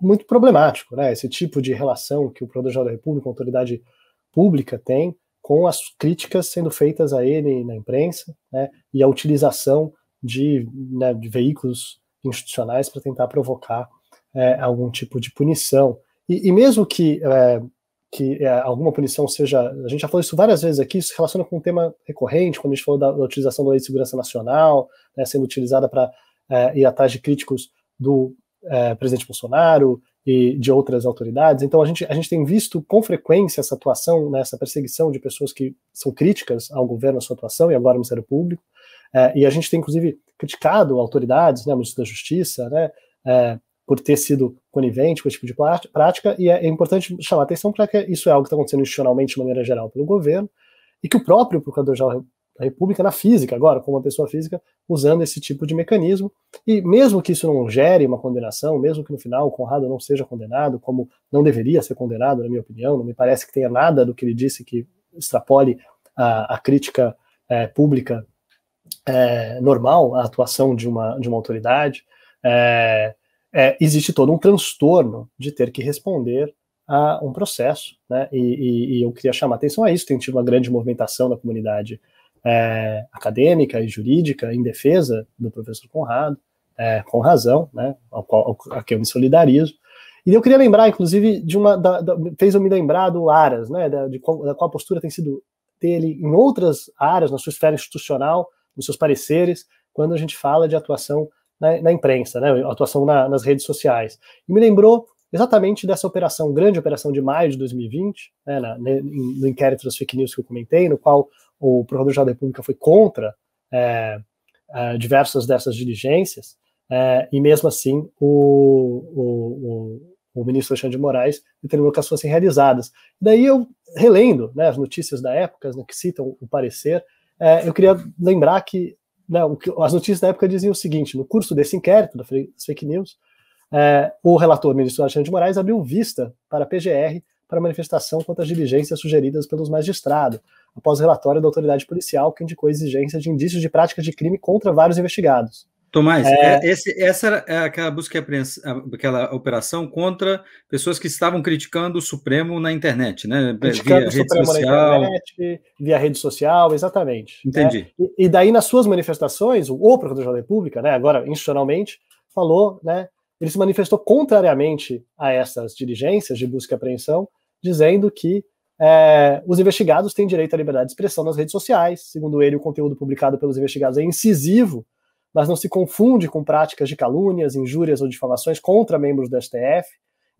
muito problemático. Né? Esse tipo de relação que o Procurador-Geral da República, a autoridade pública, tem com as críticas sendo feitas a ele na imprensa, né, e a utilização de, né, de veículos institucionais para tentar provocar é, algum tipo de punição. E, e mesmo que, é, que é, alguma punição seja. A gente já falou isso várias vezes aqui, isso relaciona com um tema recorrente, quando a gente falou da, da utilização da Lei de Segurança Nacional, né, sendo utilizada para é, ir atrás de críticos do é, presidente Bolsonaro, e de outras autoridades. Então, a gente, a gente tem visto com frequência essa atuação, né, essa perseguição de pessoas que são críticas ao governo, à sua atuação, e agora ao Ministério Público. É, e a gente tem, inclusive, criticado autoridades, né, ministro da Justiça, né, é, por ter sido conivente com esse tipo de prática, e é, é importante chamar atenção para que isso é algo que está acontecendo institucionalmente de maneira geral pelo governo, e que o próprio Procurador-Geral da República na física, agora, como uma pessoa física, usando esse tipo de mecanismo. E mesmo que isso não gere uma condenação, mesmo que no final o Conrado não seja condenado, como não deveria ser condenado, na minha opinião, não me parece que tenha nada do que ele disse que extrapole a, a crítica é, pública é, normal, a atuação de uma, de uma autoridade. É, é, existe todo um transtorno de ter que responder a um processo, né? E, e, e eu queria chamar atenção a isso. Tem tido uma grande movimentação na comunidade é, acadêmica e jurídica em defesa do professor Conrado, é, com razão, né, ao qual, a que eu me solidarizo. E eu queria lembrar, inclusive, de uma da, da, fez eu me lembrar do Aras, né, da, de qual, da qual a postura tem sido dele em outras áreas, na sua esfera institucional, nos seus pareceres, quando a gente fala de atuação na, na imprensa, né, atuação na, nas redes sociais. E me lembrou exatamente dessa operação, grande operação de maio de 2020, né, na, no inquérito das fake news que eu comentei, no qual o Procurador-Geral da República foi contra é, é, diversas dessas diligências, é, e mesmo assim o, o, o, o, ministro Alexandre de Moraes determinou que elas fossem realizadas. Daí eu, relendo né, as notícias da época, né, que citam o parecer, é, eu queria lembrar que, né, que as notícias da época diziam o seguinte: no curso desse inquérito das fake news, é, o relator, ministro Alexandre de Moraes, abriu vista para a PGR para manifestação contra as diligências sugeridas pelos magistrados, após relatório da autoridade policial que indicou a exigência de indícios de prática de crime contra vários investigados. Tomás, é... é esse, essa era é aquela busca e apreensão, aquela operação contra pessoas que estavam criticando o Supremo na internet, né? Criticando via o Supremo social. na internet, via rede social, exatamente. Né? Entendi. Né? E, e, daí, nas suas manifestações, o, o Procurador da República, né, agora institucionalmente, falou né, ele se manifestou contrariamente a essas diligências de busca e apreensão, dizendo que é, os investigados têm direito à liberdade de expressão nas redes sociais. Segundo ele, o conteúdo publicado pelos investigados é incisivo, mas não se confunde com práticas de calúnias, injúrias ou difamações contra membros do STF.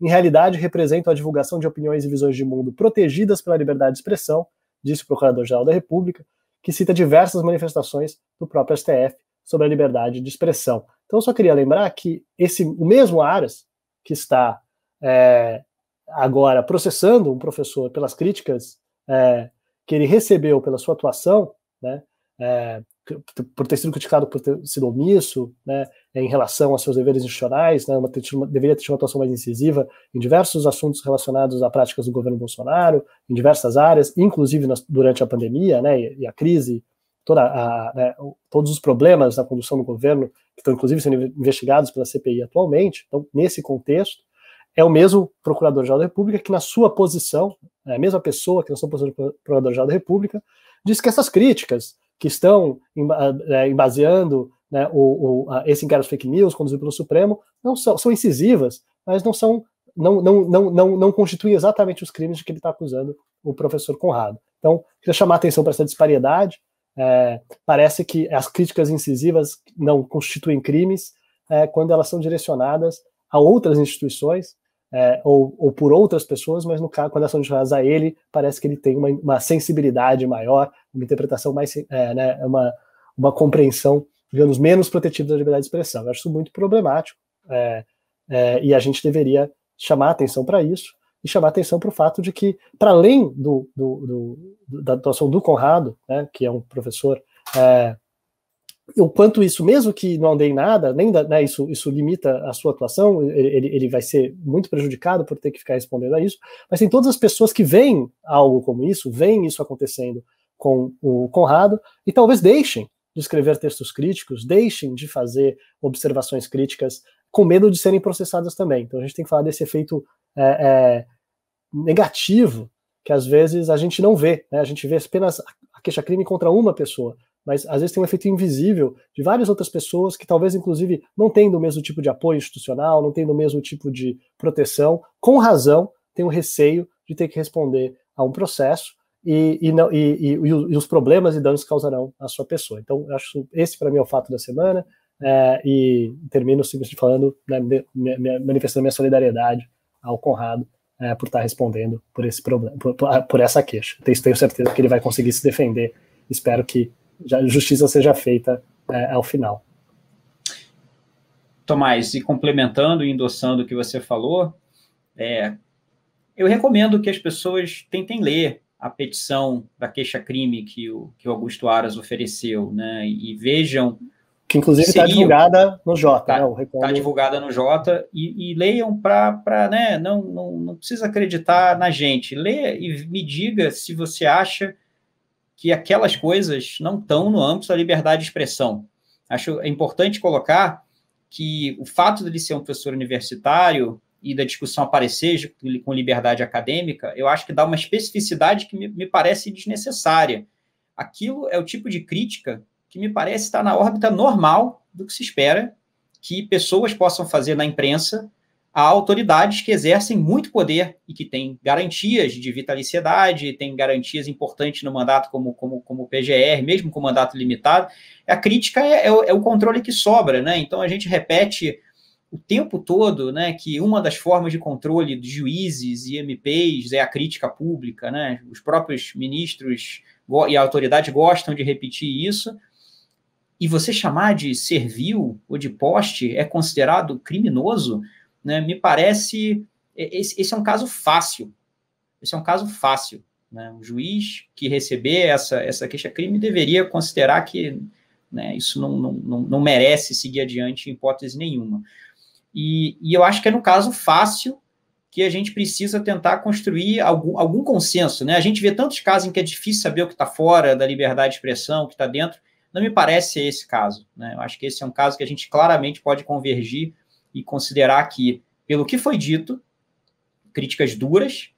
Em realidade, representam a divulgação de opiniões e visões de mundo protegidas pela liberdade de expressão, disse o Procurador-Geral da República, que cita diversas manifestações do próprio STF sobre a liberdade de expressão. Então, eu só queria lembrar que esse o mesmo Aras, que está é, agora processando um professor pelas críticas é, que ele recebeu pela sua atuação, né, é, por ter sido criticado por ter sido omisso, né, em relação aos seus deveres institucionais, né, uma, uma, deveria ter tido uma atuação mais incisiva em diversos assuntos relacionados a práticas do governo Bolsonaro, em diversas áreas, inclusive nas, durante a pandemia né, e, e a crise toda a, né, todos os problemas da condução do governo, que estão inclusive sendo investigados pela CPI atualmente, então, nesse contexto, é o mesmo Procurador-Geral da República que, na sua posição, é a mesma pessoa que na sua posição de Procurador-Geral da República, diz que essas críticas que estão ah, né, embaseando né, o, o, esse inquérito fake news conduzido pelo Supremo não são, são incisivas, mas não são não, não, não, não, não constituem exatamente os crimes de que ele está acusando o professor Conrado. Então, queria chamar a atenção para essa disparidade, é, parece que as críticas incisivas não constituem crimes é, quando elas são direcionadas a outras instituições é, ou, ou, por outras pessoas, mas no caso, quando elas são direcionadas a ele, parece que ele tem uma, uma sensibilidade maior, uma interpretação mais, é, né, uma, uma compreensão, digamos, menos protetiva da liberdade de expressão. Eu acho isso muito problemático é, é, e a gente deveria chamar atenção para isso e chamar atenção para o fato de que, para além do, do, do, da atuação do Conrado, né, que é um professor, é, o quanto isso, mesmo que não andei em nada, nem da, né, isso, isso limita a sua atuação, ele, ele vai ser muito prejudicado por ter que ficar respondendo a isso, mas tem todas as pessoas que veem algo como isso, veem isso acontecendo com o Conrado, e talvez deixem de escrever textos críticos, deixem de fazer observações críticas com medo de serem processadas também. Então a gente tem que falar desse efeito é, é, negativo que às vezes a gente não vê. Né? A gente vê apenas a queixa-crime contra uma pessoa, mas às vezes tem um efeito invisível de várias outras pessoas que talvez, inclusive, não tendo o mesmo tipo de apoio institucional, não tendo o mesmo tipo de proteção, com razão, tem o um receio de ter que responder a um processo e, e, não, e, e, os problemas e danos causarão à sua pessoa. Então, acho esse para mim é o fato da semana é, e termino simplesmente falando, né, manifestando minha solidariedade ao Conrado é, por estar respondendo por esse problema, por, por, essa queixa. Tenho certeza que ele vai conseguir se defender. Espero que a justiça seja feita é, ao final. Tomás, e complementando e endossando o que você falou, é, eu recomendo que as pessoas tentem ler a petição da queixa-crime que o, que o Augusto Aras ofereceu, né, e vejam que inclusive está divulgada no Jota. Está né? tá divulgada no Jota. E, e leiam para, né? Não, não, não precisa acreditar na gente. Leia e me diga se você acha que aquelas coisas não estão no âmbito da liberdade de expressão. Acho é importante colocar que o fato dele ser um professor universitário e da discussão aparecer com liberdade acadêmica, eu acho que dá uma especificidade que me, me parece desnecessária. Aquilo é o tipo de crítica que me parece estar na órbita normal do que se espera que pessoas possam fazer na imprensa a autoridades que exercem muito poder e que têm garantias de vitaliciedade, têm garantias importantes no mandato como, como, como o PGR, mesmo com mandato limitado. A crítica é, é, o, é, o, controle que sobra, né? Então a gente repete o tempo todo né, que uma das formas de controle de juízes e MPs é a crítica pública, né? Os próprios ministros e a autoridade gostam de repetir isso, e você chamar de servil ou de poste é considerado criminoso, né, me parece. Esse, esse, é um caso fácil. Esse é um caso fácil. Né? O juiz que receber essa, essa queixa-crime é deveria considerar que né, isso não, não, não, merece seguir adiante em hipótese nenhuma. E, e eu acho que é no caso fácil que a gente precisa tentar construir algum, algum consenso. Né? A gente vê tantos casos em que é difícil saber o que está fora da liberdade de expressão, o que está dentro não me parece ser esse caso. Né? Eu acho que esse é um caso que a gente claramente pode convergir e considerar que, pelo que foi dito, críticas duras,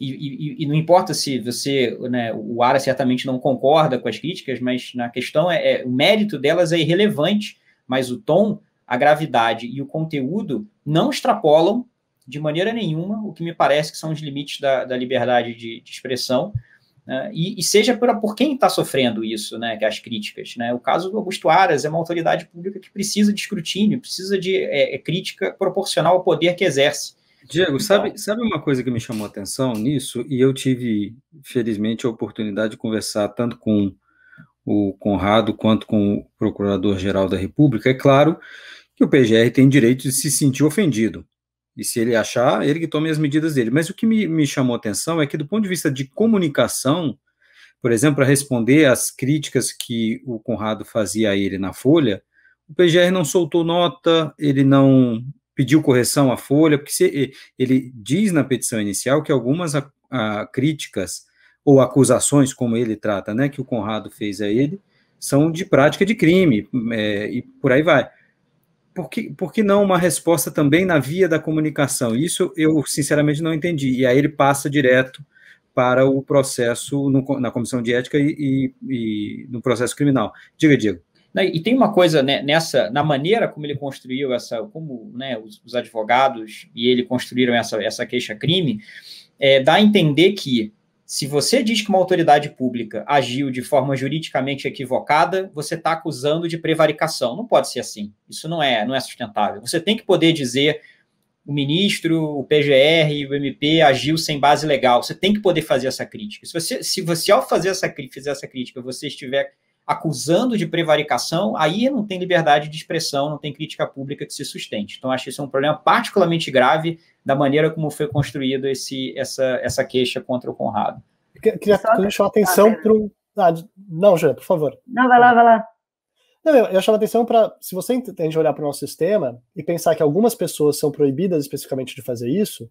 e, e, e não importa se você, né, o Ara certamente não concorda com as críticas, mas na questão é, é o mérito delas é irrelevante, mas o tom, a gravidade e o conteúdo não extrapolam de maneira nenhuma o que me parece que são os limites da, da liberdade de, de expressão né? e, e, seja por, por quem está sofrendo isso, né, é as críticas. Né? O caso do Augusto Aras é uma autoridade pública que precisa de escrutínio, precisa de é, é crítica proporcional ao poder que exerce. Diego, então sabe, sabe uma coisa que me chamou a atenção nisso? E eu tive, felizmente, a oportunidade de conversar tanto com o Conrado quanto com o Procurador-Geral da República. É claro que o PGR tem direito de se sentir ofendido. E se ele achar, ele que tome as medidas dele. Mas o que me, me chamou a atenção é que, do ponto de vista de comunicação, por exemplo, para responder às críticas que o Conrado fazia a ele na Folha, o PGR não soltou nota, ele não pediu correção à Folha, porque se, ele diz na petição inicial que algumas a, a, críticas ou acusações, como ele trata, né, que o Conrado fez a ele, são de prática de crime é, e por aí vai por que, por que não uma resposta também na via da comunicação? Isso eu, sinceramente, não entendi. E aí ele passa direto para o processo no, na comissão de ética e, e, e no processo criminal. Diga, Diego. Né, e tem uma coisa né, nessa, na maneira como ele construiu essa, como né, os, os, advogados e ele construíram essa, essa queixa-crime, é, dá a entender que se você diz que uma autoridade pública agiu de forma juridicamente equivocada, você está acusando de prevaricação. Não pode ser assim. Isso não é, não é sustentável. Você tem que poder dizer o ministro, o PGR, o MP agiu sem base legal. Você tem que poder fazer essa crítica. Se você, se você ao fazer essa, fizer essa crítica, você estiver acusando de prevaricação, aí não tem liberdade de expressão, não tem crítica pública que se sustente. Então, acho que isso é um problema particularmente grave da maneira como foi construído esse, essa, essa queixa contra o Conrado. Queria, queria chamar atenção para um Ah, não, Júlia, por favor. Não, vai lá, vai lá. Não, eu, eu chamo a atenção para, se você a olhar para o nosso sistema e pensar que algumas pessoas são proibidas especificamente de fazer isso,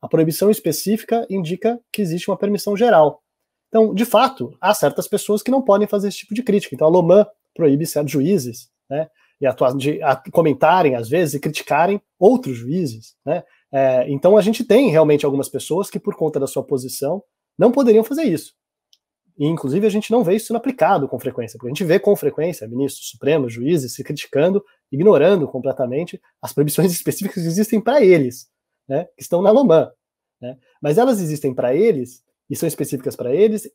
a proibição específica indica que existe uma permissão geral. Então, de fato, há certas pessoas que não podem fazer esse tipo de crítica. Então, a Loman proíbe certos juízes, né, de, atuar, de a, comentarem às vezes e criticarem outros juízes, né. É, então a gente tem realmente algumas pessoas que, por conta da sua posição, não poderiam fazer isso. E, inclusive, a gente não vê isso aplicado com frequência, porque a gente vê com frequência ministros supremos, juízes se criticando, ignorando completamente as proibições específicas que existem para eles, né, que estão na Lomã. Né? Mas elas existem para eles, e são específicas para eles,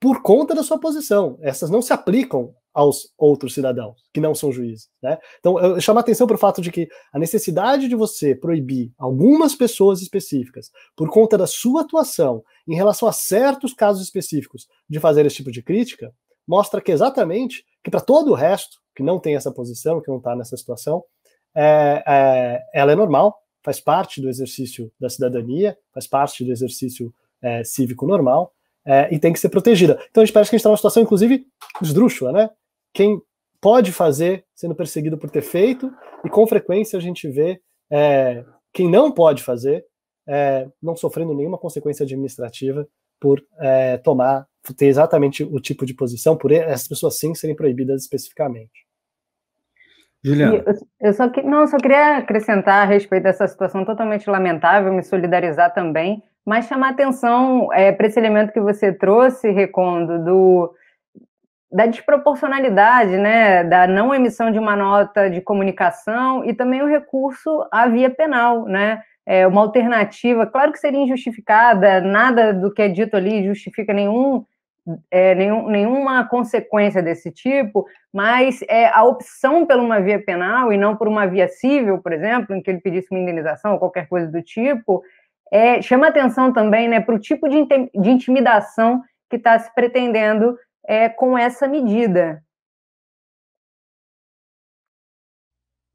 por conta da sua posição. Essas não se aplicam aos outros cidadãos, que não são juízes. Né? Então, eu chamo a atenção para o fato de que a necessidade de você proibir algumas pessoas específicas, por conta da sua atuação em relação a certos casos específicos, de fazer esse tipo de crítica, mostra que exatamente que para todo o resto, que não tem essa posição, que não está nessa situação, é, é, ela é normal, faz parte do exercício da cidadania, faz parte do exercício é, cívico normal, é, e tem que ser protegida. Então a gente parece que a gente está numa situação, inclusive, esdrúxula, né? quem pode fazer sendo perseguido por ter feito, e com frequência a gente vê é, quem não pode fazer é, não sofrendo nenhuma consequência administrativa por é, tomar, ter exatamente o tipo de posição, por essas pessoas sim serem proibidas especificamente. Juliana. Eu, só, não, só queria acrescentar a respeito dessa situação totalmente lamentável, me solidarizar também, mas chamar atenção é, para esse elemento que você trouxe, Recondo, do, da desproporcionalidade, né, da não emissão de uma nota de comunicação e também o recurso à via penal, né, é uma alternativa, claro que seria injustificada, nada do que é dito ali justifica nenhum, é, nenhum nenhuma consequência desse tipo, mas é a opção por uma via penal e não por uma via civil, por exemplo, em que ele pedisse uma indenização ou qualquer coisa do tipo, é, chama atenção também, né, para o tipo de, de intimidação que está se pretendendo é, com essa medida.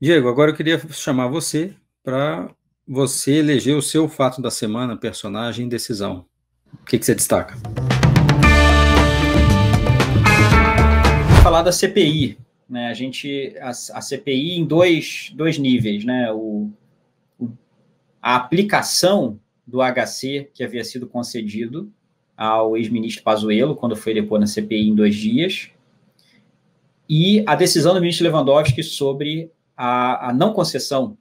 Diego, agora eu queria chamar você para você eleger o seu fato da semana, personagem e decisão. O que, que você destaca? Falar da CPI, né? A gente a, a, CPI em dois, dois níveis, né? O, o, a aplicação do HC que havia sido concedido ao ex-ministro Pazuello, quando foi depor na CPI em dois dias, e a decisão do ministro Lewandowski sobre a, a não concessão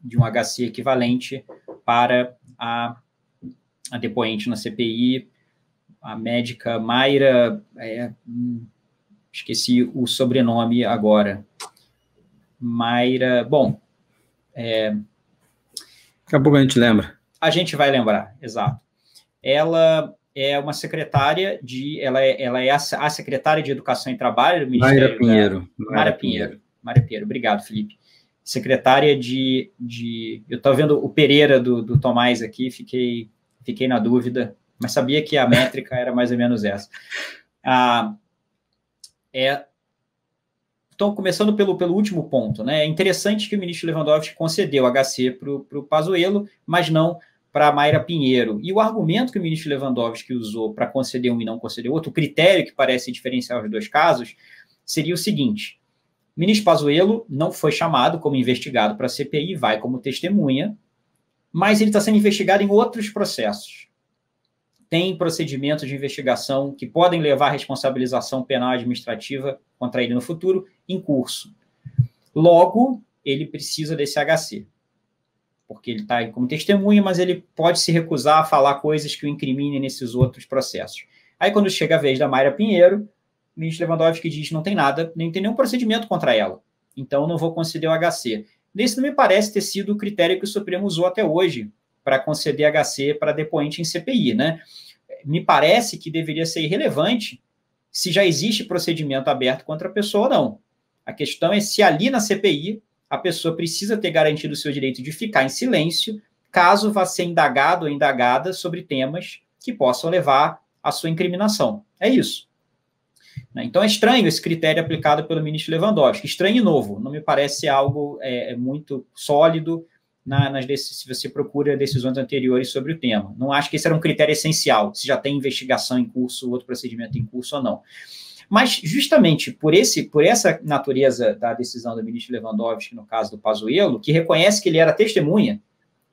de um HC equivalente para a, a depoente na CPI, a médica Mayra, é, hum, esqueci o sobrenome agora, Mayra, bom, é, daqui a pouco a gente lembra. A gente vai lembrar, exato. Ela é uma secretária de. Ela é, ela é a, a secretária de Educação e Trabalho do Ministério. Maria Pinheiro. Da, Pinheiro. Maria Pinheiro, obrigado, Felipe. Secretária de. de eu estou vendo o Pereira do, do Tomás aqui, fiquei, fiquei na dúvida, mas sabia que a métrica era mais ou menos essa. Ah, é, então, começando pelo, pelo último ponto, né? É interessante que o ministro Lewandowski concedeu HC para o Pazuello, mas não para a Mayra Pinheiro. E o argumento que o ministro Lewandowski usou para conceder um e não conceder outro, o critério que parece diferenciar os dois casos, seria o seguinte: o ministro Pazuello não foi chamado como investigado para a CPI, vai como testemunha, mas ele está sendo investigado em outros processos. Tem procedimentos de investigação que podem levar à responsabilização penal administrativa contra ele no futuro em curso. Logo, ele precisa desse HC porque ele está como testemunha, mas ele pode se recusar a falar coisas que o incriminem nesses outros processos. Aí, quando chega a vez da Mayra Pinheiro, o ministro Lewandowski diz não tem nada, nem tem nenhum procedimento contra ela, então não vou conceder o HC. Nesse não me parece ter sido o critério que o Supremo usou até hoje para conceder HC para depoente em CPI, né? Me parece que deveria ser irrelevante se já existe procedimento aberto contra a pessoa ou não. A questão é se ali na CPI a pessoa precisa ter garantido o seu direito de ficar em silêncio caso vá ser indagado ou indagada sobre temas que possam levar à sua incriminação. É isso. Né? Então é estranho esse critério aplicado pelo ministro Lewandowski. Estranho e novo. Não me parece algo é, é muito sólido na, nas se você procura decisões anteriores sobre o tema. Não acho que esse era um critério essencial, se já tem investigação em curso, outro procedimento em curso ou não. Mas justamente por esse, por essa natureza da decisão do ministro Lewandowski, no caso do Pazuello, que reconhece que ele era testemunha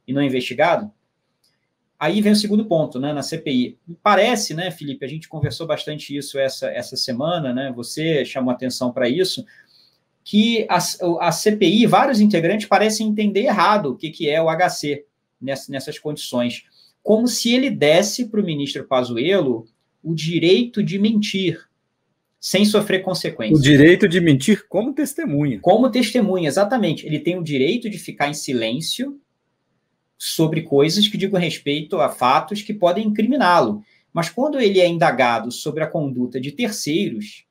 e não investigado, aí vem o segundo ponto, né, na CPI. Parece, né, Felipe, a gente conversou bastante isso essa, essa semana, né, você chamou atenção para isso, que a, a, CPI, vários integrantes parecem entender errado o que, que é o HC nessa, nessas condições, como se ele desse para o ministro Pazuello o direito de mentir, sem sofrer consequências. O direito de mentir como testemunha. Como testemunha, exatamente. Ele tem o direito de ficar em silêncio sobre coisas que digam respeito a fatos que podem incriminá-lo. Mas quando ele é indagado sobre a conduta de terceiros,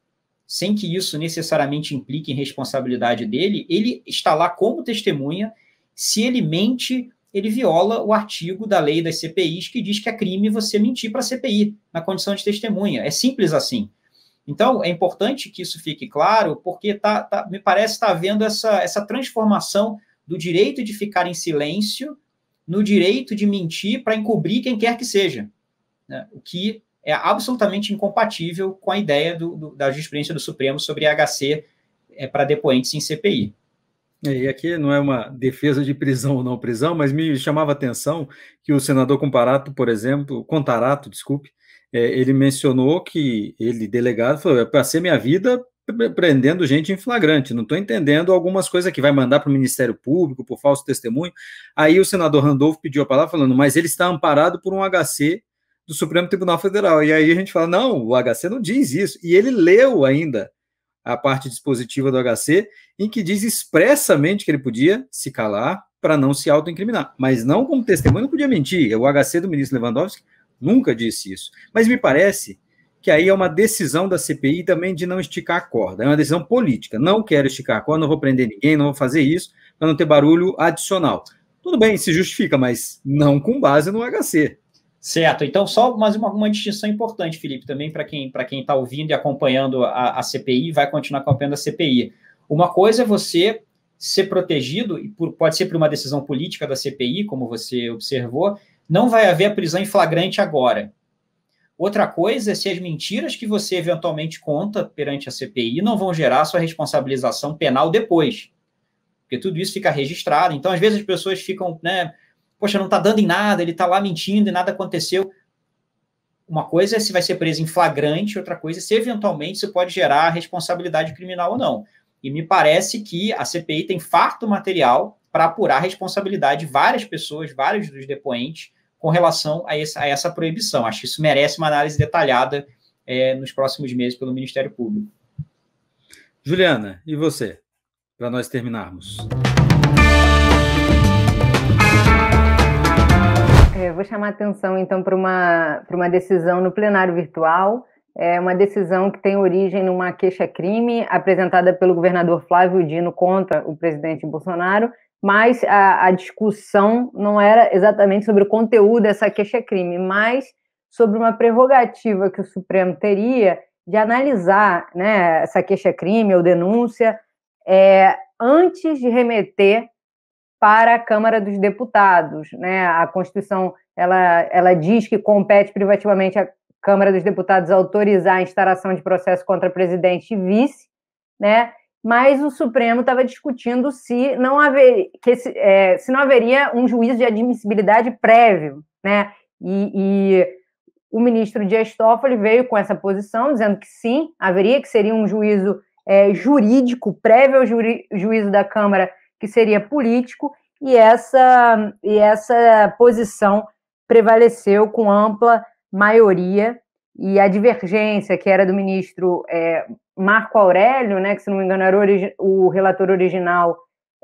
sem que isso necessariamente implique em responsabilidade dele, ele está lá como testemunha. Se ele mente, ele viola o artigo da lei das CPIs que diz que é crime você mentir para a CPI na condição de testemunha. É simples assim. Então, é importante que isso fique claro, porque tá, tá me parece estar tá havendo essa, essa transformação do direito de ficar em silêncio no direito de mentir para encobrir quem quer que seja, né? o que é absolutamente incompatível com a ideia do, do, da jurisprudência do Supremo sobre HC é, para depoentes em CPI. É, e aqui não é uma defesa de prisão ou não prisão, mas me chamava a atenção que o senador Comparato, por exemplo, Contarato, desculpe, é, ele mencionou que ele, delegado, falou: eu passei minha vida prendendo gente em flagrante, não estou entendendo algumas coisas que vai mandar para o Ministério Público por falso testemunho. Aí o senador Randolfo pediu a palavra, falando: mas ele está amparado por um HC do Supremo Tribunal Federal. E aí a gente fala: não, o HC não diz isso. E ele leu ainda a parte dispositiva do HC, em que diz expressamente que ele podia se calar para não se autoincriminar, mas não como testemunho, não podia mentir. O HC do ministro Lewandowski Nunca disse isso. Mas me parece que aí é uma decisão da CPI também de não esticar a corda. É uma decisão política. Não quero esticar a corda, não vou prender ninguém, não vou fazer isso, para não ter barulho adicional. Tudo bem, se justifica, mas não com base no HC. Certo, então só mais uma, uma distinção importante, Felipe, também para quem para quem está ouvindo e acompanhando a, a CPI, vai continuar acompanhando a CPI. Uma coisa é você ser protegido, e por, pode ser por uma decisão política da CPI, como você observou, não vai haver a prisão em flagrante agora. Outra coisa é se as mentiras que você eventualmente conta perante a CPI não vão gerar sua responsabilização penal depois. Porque tudo isso fica registrado. Então, às vezes, as pessoas ficam, né? Poxa, não está dando em nada, ele está lá mentindo e nada aconteceu. Uma coisa é se vai ser preso em flagrante, outra coisa é se eventualmente isso pode gerar responsabilidade criminal ou não. E me parece que a CPI tem farto material para apurar a responsabilidade de várias pessoas, vários dos depoentes, com relação a essa, a essa proibição. Acho que isso merece uma análise detalhada é, nos próximos meses pelo Ministério Público. Juliana, e você? Para nós terminarmos. É, eu vou chamar atenção, então, para uma, uma decisão no plenário virtual. É uma decisão que tem origem numa queixa-crime apresentada pelo governador Flávio Dino contra o presidente Bolsonaro, mas a, a, discussão não era exatamente sobre o conteúdo dessa queixa-crime, é mas sobre uma prerrogativa que o Supremo teria de analisar né, essa queixa-crime é ou denúncia é, antes de remeter para a Câmara dos Deputados. Né? A Constituição ela, ela diz que compete privativamente à Câmara dos Deputados autorizar a instalação de processo contra presidente e vice, né? mas o Supremo estava discutindo se não, haver, é, se não haveria um juízo de admissibilidade prévio, né? E, e o ministro Dias Toffoli veio com essa posição, dizendo que sim, haveria, que seria um juízo é, jurídico prévio ao juri, juízo da Câmara, que seria político, e essa, e essa posição prevaleceu com ampla maioria, e a divergência que era do ministro é, Marco Aurélio, né, que se não me engano era o relator original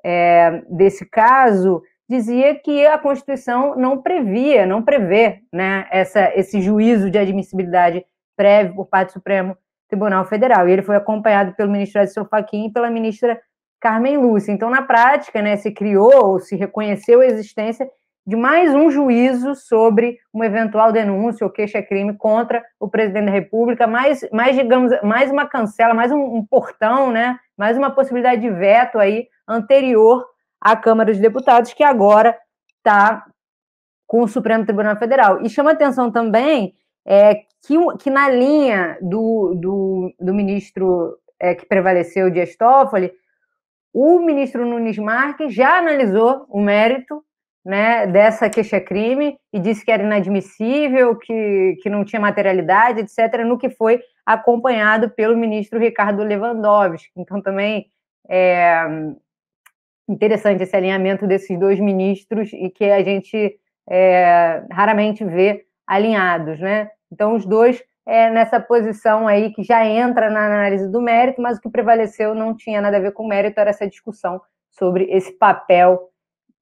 é, desse caso, dizia que a Constituição não previa, não prevê né, essa, esse juízo de admissibilidade prévio por parte do Supremo Tribunal Federal. E ele foi acompanhado pelo ministro Edson Fachin e pela ministra Carmen Lúcia. Então, na prática, né, se criou ou se reconheceu a existência de mais um juízo sobre uma eventual denúncia ou queixa-crime contra o presidente da República, mais, mais digamos, mais uma cancela, mais um, um, portão, né? mais uma possibilidade de veto aí anterior à Câmara dos Deputados, que agora está com o Supremo Tribunal Federal. E chama atenção também é, que, que na linha do, do, do ministro é, que prevaleceu, Dias Toffoli, o ministro Nunes Marques já analisou o mérito né, dessa queixa-crime e disse que era inadmissível, que, que não tinha materialidade, etc., no que foi acompanhado pelo ministro Ricardo Lewandowski. Então, também é interessante esse alinhamento desses dois ministros e que a gente é, raramente vê alinhados, né? Então, os dois é, nessa posição aí que já entra na análise do mérito, mas o que prevaleceu não tinha nada a ver com mérito, era essa discussão sobre esse papel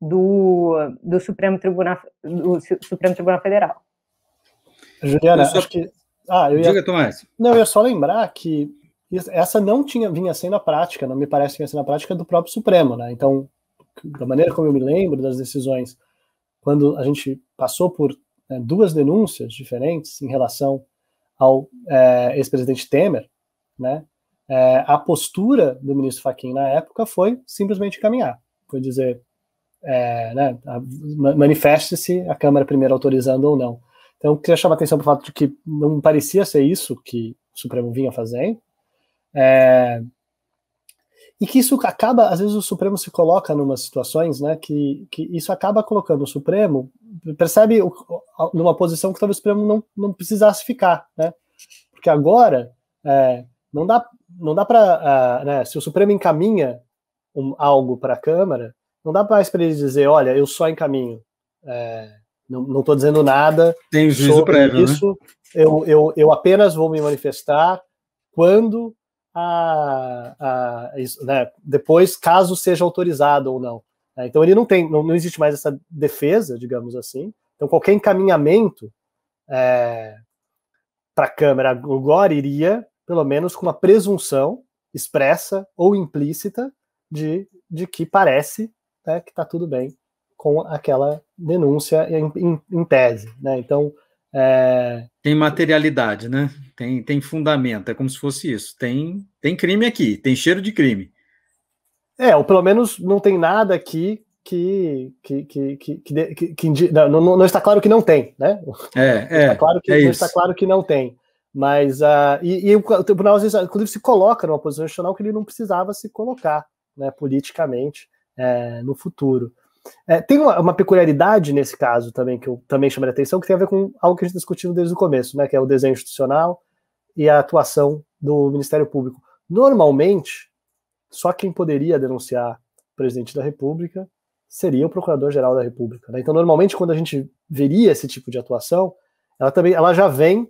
do, do, Supremo, Tribunal, do Supremo Tribunal Federal. Juliana, só... acho que. Ah, eu ia... Diga, Tomás. Não, eu ia só lembrar que essa não tinha vinha sendo a prática, não me parece que vinha sendo a prática do próprio Supremo, né? Então, da maneira como eu me lembro das decisões, quando a gente passou por né, duas denúncias diferentes em relação ao é, ex-presidente Temer, né? É, a postura do ministro Fachin na época foi simplesmente caminhar, foi dizer é, né, manifeste-se a Câmara primeiro autorizando ou não. Então, eu queria chamar a atenção para o fato de que não parecia ser isso que o Supremo vinha fazendo, é, e que isso acaba, às vezes o Supremo se coloca numas situações, né, que, que isso acaba colocando o Supremo, percebe, o, numa posição que talvez o Supremo não, não precisasse ficar, né, porque agora é, não dá, não dá para, uh, ah, né, se o Supremo encaminha um, algo para a Câmara, não dá mais para ele dizer, olha, eu só encaminho. É, não estou dizendo nada. Tem juízo prévio, né? isso. Né? Eu, eu, eu apenas vou me manifestar quando a, a isso, né, depois, caso seja autorizado ou não. É, então ele não tem, não, não existe mais essa defesa, digamos assim. Então qualquer encaminhamento é, para a Câmara agora iria, pelo menos, com uma presunção expressa ou implícita de, de que parece né, que está tudo bem com aquela denúncia em, em, em tese. Né? Então. É... Tem materialidade, né? Tem, tem fundamento, é como se fosse isso. Tem, tem crime aqui, tem cheiro de crime. É, ou pelo menos não tem nada aqui que, que, que, que, que, que não, não, não, está claro que não tem, né? É, é. Está claro que, é não está claro que não tem. Mas uh, e, e, o tribunal, às vezes, inclusive, se coloca numa posição institucional que ele não precisava se colocar né, politicamente é, no futuro. É, tem uma, uma, peculiaridade nesse caso também, que eu também chamo a atenção, que tem a ver com algo que a gente discutiu desde o começo, né, que é o desenho institucional e a atuação do Ministério Público. Normalmente, só quem poderia denunciar o presidente da República seria o Procurador-Geral da República. Né? Então, normalmente, quando a gente veria esse tipo de atuação, ela também ela já vem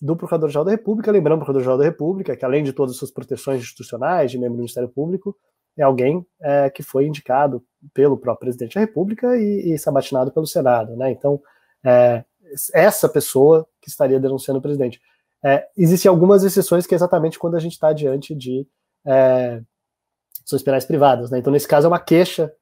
do Procurador-Geral da República, lembrando o Procurador-Geral da República, que além de todas as suas proteções institucionais de membro do Ministério Público, é alguém é, que foi indicado pelo próprio presidente da República e, e sabatinado pelo Senado, né? Então, é, essa pessoa que estaria denunciando o presidente. É, existem algumas exceções que é exatamente quando a gente está diante de é, penais privadas, né? Então, nesse caso, é uma queixa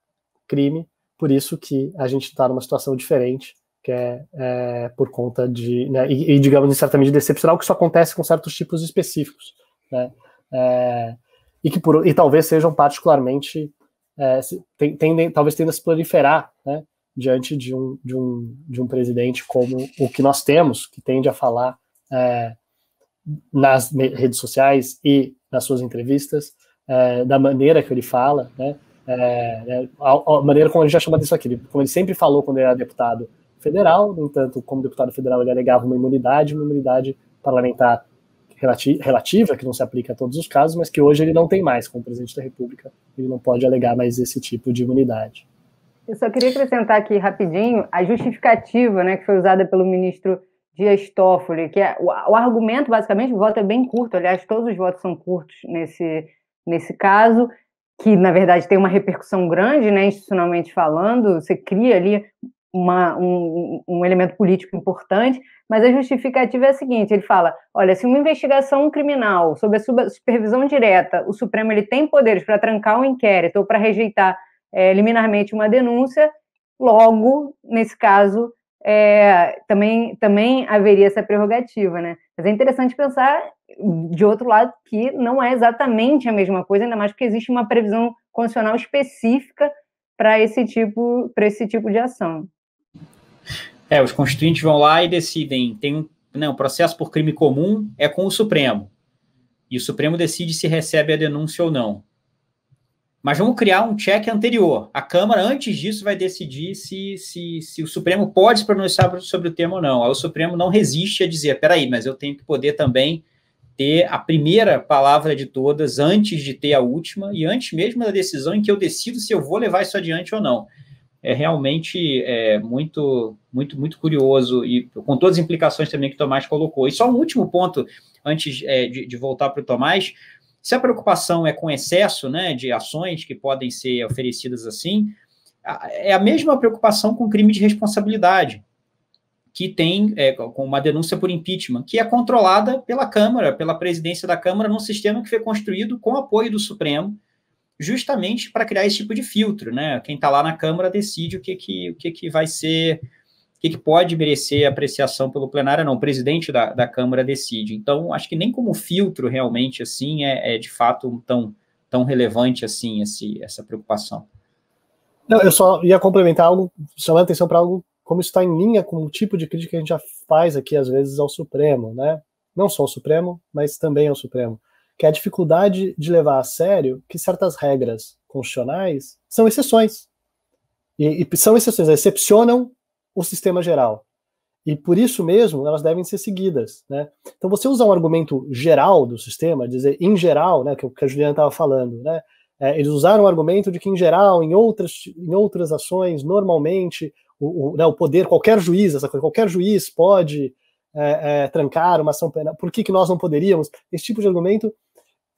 crime, por isso que a gente está numa situação diferente, que é, é por conta de, né, e, e, digamos, em certa medida, que só acontece com certos tipos específicos, né? É, e que por, e talvez sejam particularmente é, tendem, talvez tendem a se proliferar né, diante de um, de, um, de um presidente como o que nós temos, que tende a falar é, nas redes sociais e nas suas entrevistas, é, da maneira que ele fala, né, é, né a, a, maneira como ele já chama disso aqui, como ele sempre falou quando ele era deputado federal, no entanto, como deputado federal ele alegava uma imunidade, uma imunidade parlamentar relativa, que não se aplica a todos os casos, mas que hoje ele não tem mais, como presidente da República, ele não pode alegar mais esse tipo de imunidade. Eu só queria acrescentar aqui rapidinho a justificativa né, que foi usada pelo ministro Dias Toffoli, que é, o, o argumento, basicamente, o voto é bem curto, aliás, todos os votos são curtos nesse, nesse caso, que na verdade tem uma repercussão grande, né, institucionalmente falando, você cria ali uma, um, um elemento político importante, mas a justificativa é a seguinte: ele fala, olha, se uma investigação criminal sob a supervisão direta, o Supremo ele tem poderes para trancar um inquérito ou para rejeitar é, liminarmente uma denúncia, logo, nesse caso, é, também, também haveria essa prerrogativa, né? Mas é interessante pensar, de outro lado, que não é exatamente a mesma coisa, ainda mais porque existe uma previsão constitucional específica para esse tipo para esse tipo de ação. É, os constituintes vão lá e decidem. Tem um não, processo por crime comum é com o Supremo. E o Supremo decide se recebe a denúncia ou não. Mas vamos criar um check anterior. A Câmara, antes disso, vai decidir se, se, se o Supremo pode se pronunciar sobre o tema ou não. Aí o Supremo não resiste a dizer: peraí, mas eu tenho que poder também ter a primeira palavra de todas antes de ter a última e antes mesmo da decisão em que eu decido se eu vou levar isso adiante ou não é realmente é, muito, muito, muito curioso e com todas as implicações também que o Tomás colocou. E só um último ponto antes é, de, de, voltar para o Tomás. Se a preocupação é com excesso né, de ações que podem ser oferecidas assim, é a mesma preocupação com crime de responsabilidade, que tem é, com uma denúncia por impeachment, que é controlada pela Câmara, pela presidência da Câmara, num sistema que foi construído com apoio do Supremo, justamente para criar esse tipo de filtro, né? Quem está lá na Câmara decide o que, que, o que, que vai ser, o que, que pode merecer apreciação pelo plenário, não, o presidente da, da Câmara decide. Então, acho que nem como filtro realmente assim é, é de fato tão, tão relevante assim esse, essa preocupação. Não, eu só ia complementar algo, chamar atenção para algo como está em linha com o tipo de crítica que a gente já faz aqui às vezes ao Supremo, né? Não só ao Supremo, mas também ao Supremo que é a dificuldade de levar a sério que certas regras constitucionais são exceções. E, e são exceções, excepcionam o sistema geral. E por isso mesmo elas devem ser seguidas. Né? Então você usar um argumento geral do sistema, dizer em geral, né, que, é que a Juliana estava falando, né, é, eles usaram o argumento de que em geral, em outras, em outras ações, normalmente o, o, né, o poder, qualquer juiz, essa coisa, qualquer juiz pode é, é, trancar uma ação penal. Por que, que nós não poderíamos? Esse tipo de argumento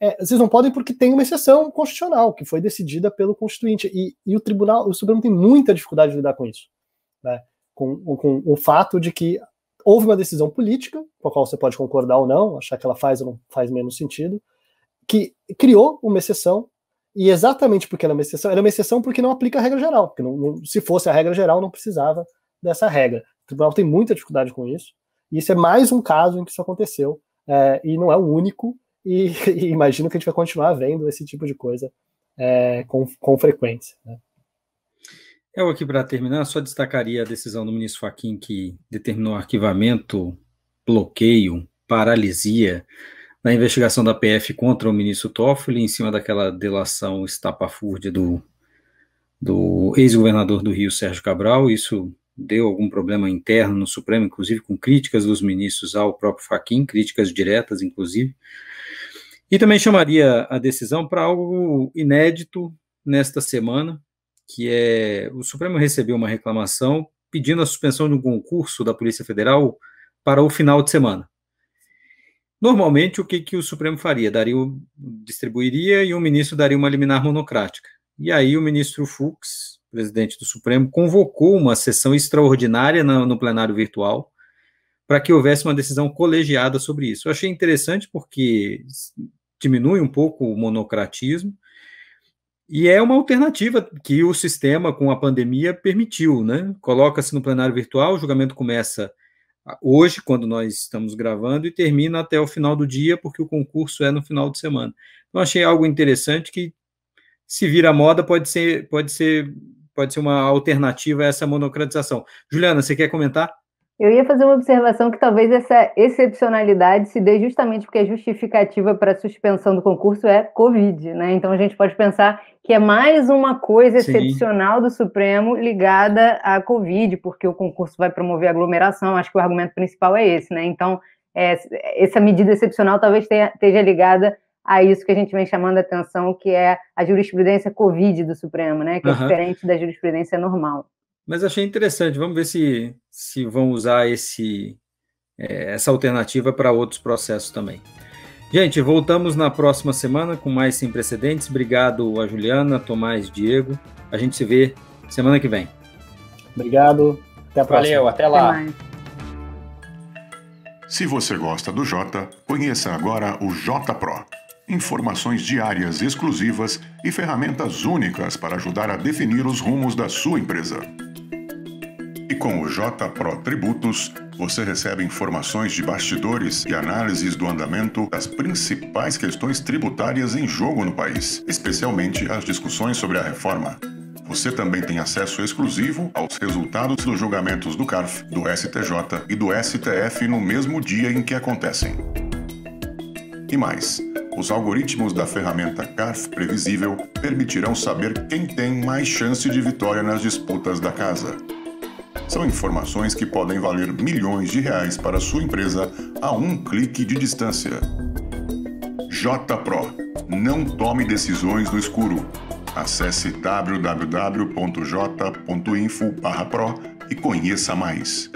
é, vocês não podem porque tem uma exceção constitucional que foi decidida pelo Constituinte. E, e o Tribunal, o Supremo tem muita dificuldade de lidar com isso. Né? Com, com, o fato de que houve uma decisão política, com a qual você pode concordar ou não, achar que ela faz ou não faz menos sentido, que criou uma exceção, e exatamente porque ela é uma exceção, era é uma exceção porque não aplica a regra geral, porque não, não, se fosse a regra geral não precisava dessa regra. O tribunal tem muita dificuldade com isso, e isso é mais um caso em que isso aconteceu, é, e não é o único, e, e, imagino que a gente vai continuar vendo esse tipo de coisa é, com, com frequência. Né? Eu aqui para terminar, só destacaria a decisão do ministro Faquim que determinou arquivamento, bloqueio, paralisia na investigação da PF contra o ministro Toffoli em cima daquela delação estapafúrdia do, do ex-governador do Rio, Sérgio Cabral. Isso deu algum problema interno no Supremo, inclusive com críticas dos ministros ao próprio Faquim, críticas diretas, inclusive. E também chamaria a decisão para algo inédito nesta semana, que é o Supremo recebeu uma reclamação pedindo a suspensão de um concurso da Polícia Federal para o final de semana. Normalmente, o que, que o Supremo faria? Daria, distribuiria e o ministro daria uma liminar monocrática. E aí o ministro Fux presidente do Supremo, convocou uma sessão extraordinária no, no plenário virtual para que houvesse uma decisão colegiada sobre isso. Eu achei interessante porque diminui um pouco o monocratismo e é uma alternativa que o sistema com a pandemia permitiu, né? Coloca-se no plenário virtual, o julgamento começa hoje, quando nós estamos gravando, e termina até o final do dia, porque o concurso é no final de semana. Então, achei algo interessante que, se vira moda, pode ser, pode ser pode ser uma alternativa a essa monocratização. Juliana, você quer comentar? Eu ia fazer uma observação que talvez essa excepcionalidade se dê justamente porque a justificativa para a suspensão do concurso é Covid, né? Então a gente pode pensar que é mais uma coisa excepcional Sim. do Supremo ligada à Covid, porque o concurso vai promover aglomeração, acho que o argumento principal é esse, né? Então, é, essa medida excepcional talvez tenha, esteja ligada a isso que a gente vem chamando a atenção, que é a jurisprudência Covid do Supremo, né? Que uhum. é diferente da jurisprudência normal. Mas achei interessante, vamos ver se, se vão usar esse, é, essa alternativa para outros processos também. Gente, voltamos na próxima semana com mais Sem Precedentes. Obrigado a Juliana, Tomás, Diego. A gente se vê semana que vem. Obrigado. Até a próxima. Valeu, até lá. Até se você gosta do Jota, conheça agora o J Pro informações diárias exclusivas e ferramentas únicas para ajudar a definir os rumos da sua empresa. E com o JPro Tributos, você recebe informações de bastidores e análises do andamento das principais questões tributárias em jogo no país, especialmente as discussões sobre a reforma. Você também tem acesso exclusivo aos resultados dos julgamentos do CARF, do STJ e do STF no mesmo dia em que acontecem. E mais, os algoritmos da ferramenta CARF Previsível permitirão saber quem tem mais chance de vitória nas disputas da casa. São informações que podem valer milhões de reais para sua empresa a um clique de distância. JPRO Não tome decisões no escuro. Acesse www.j.info/pro e conheça mais.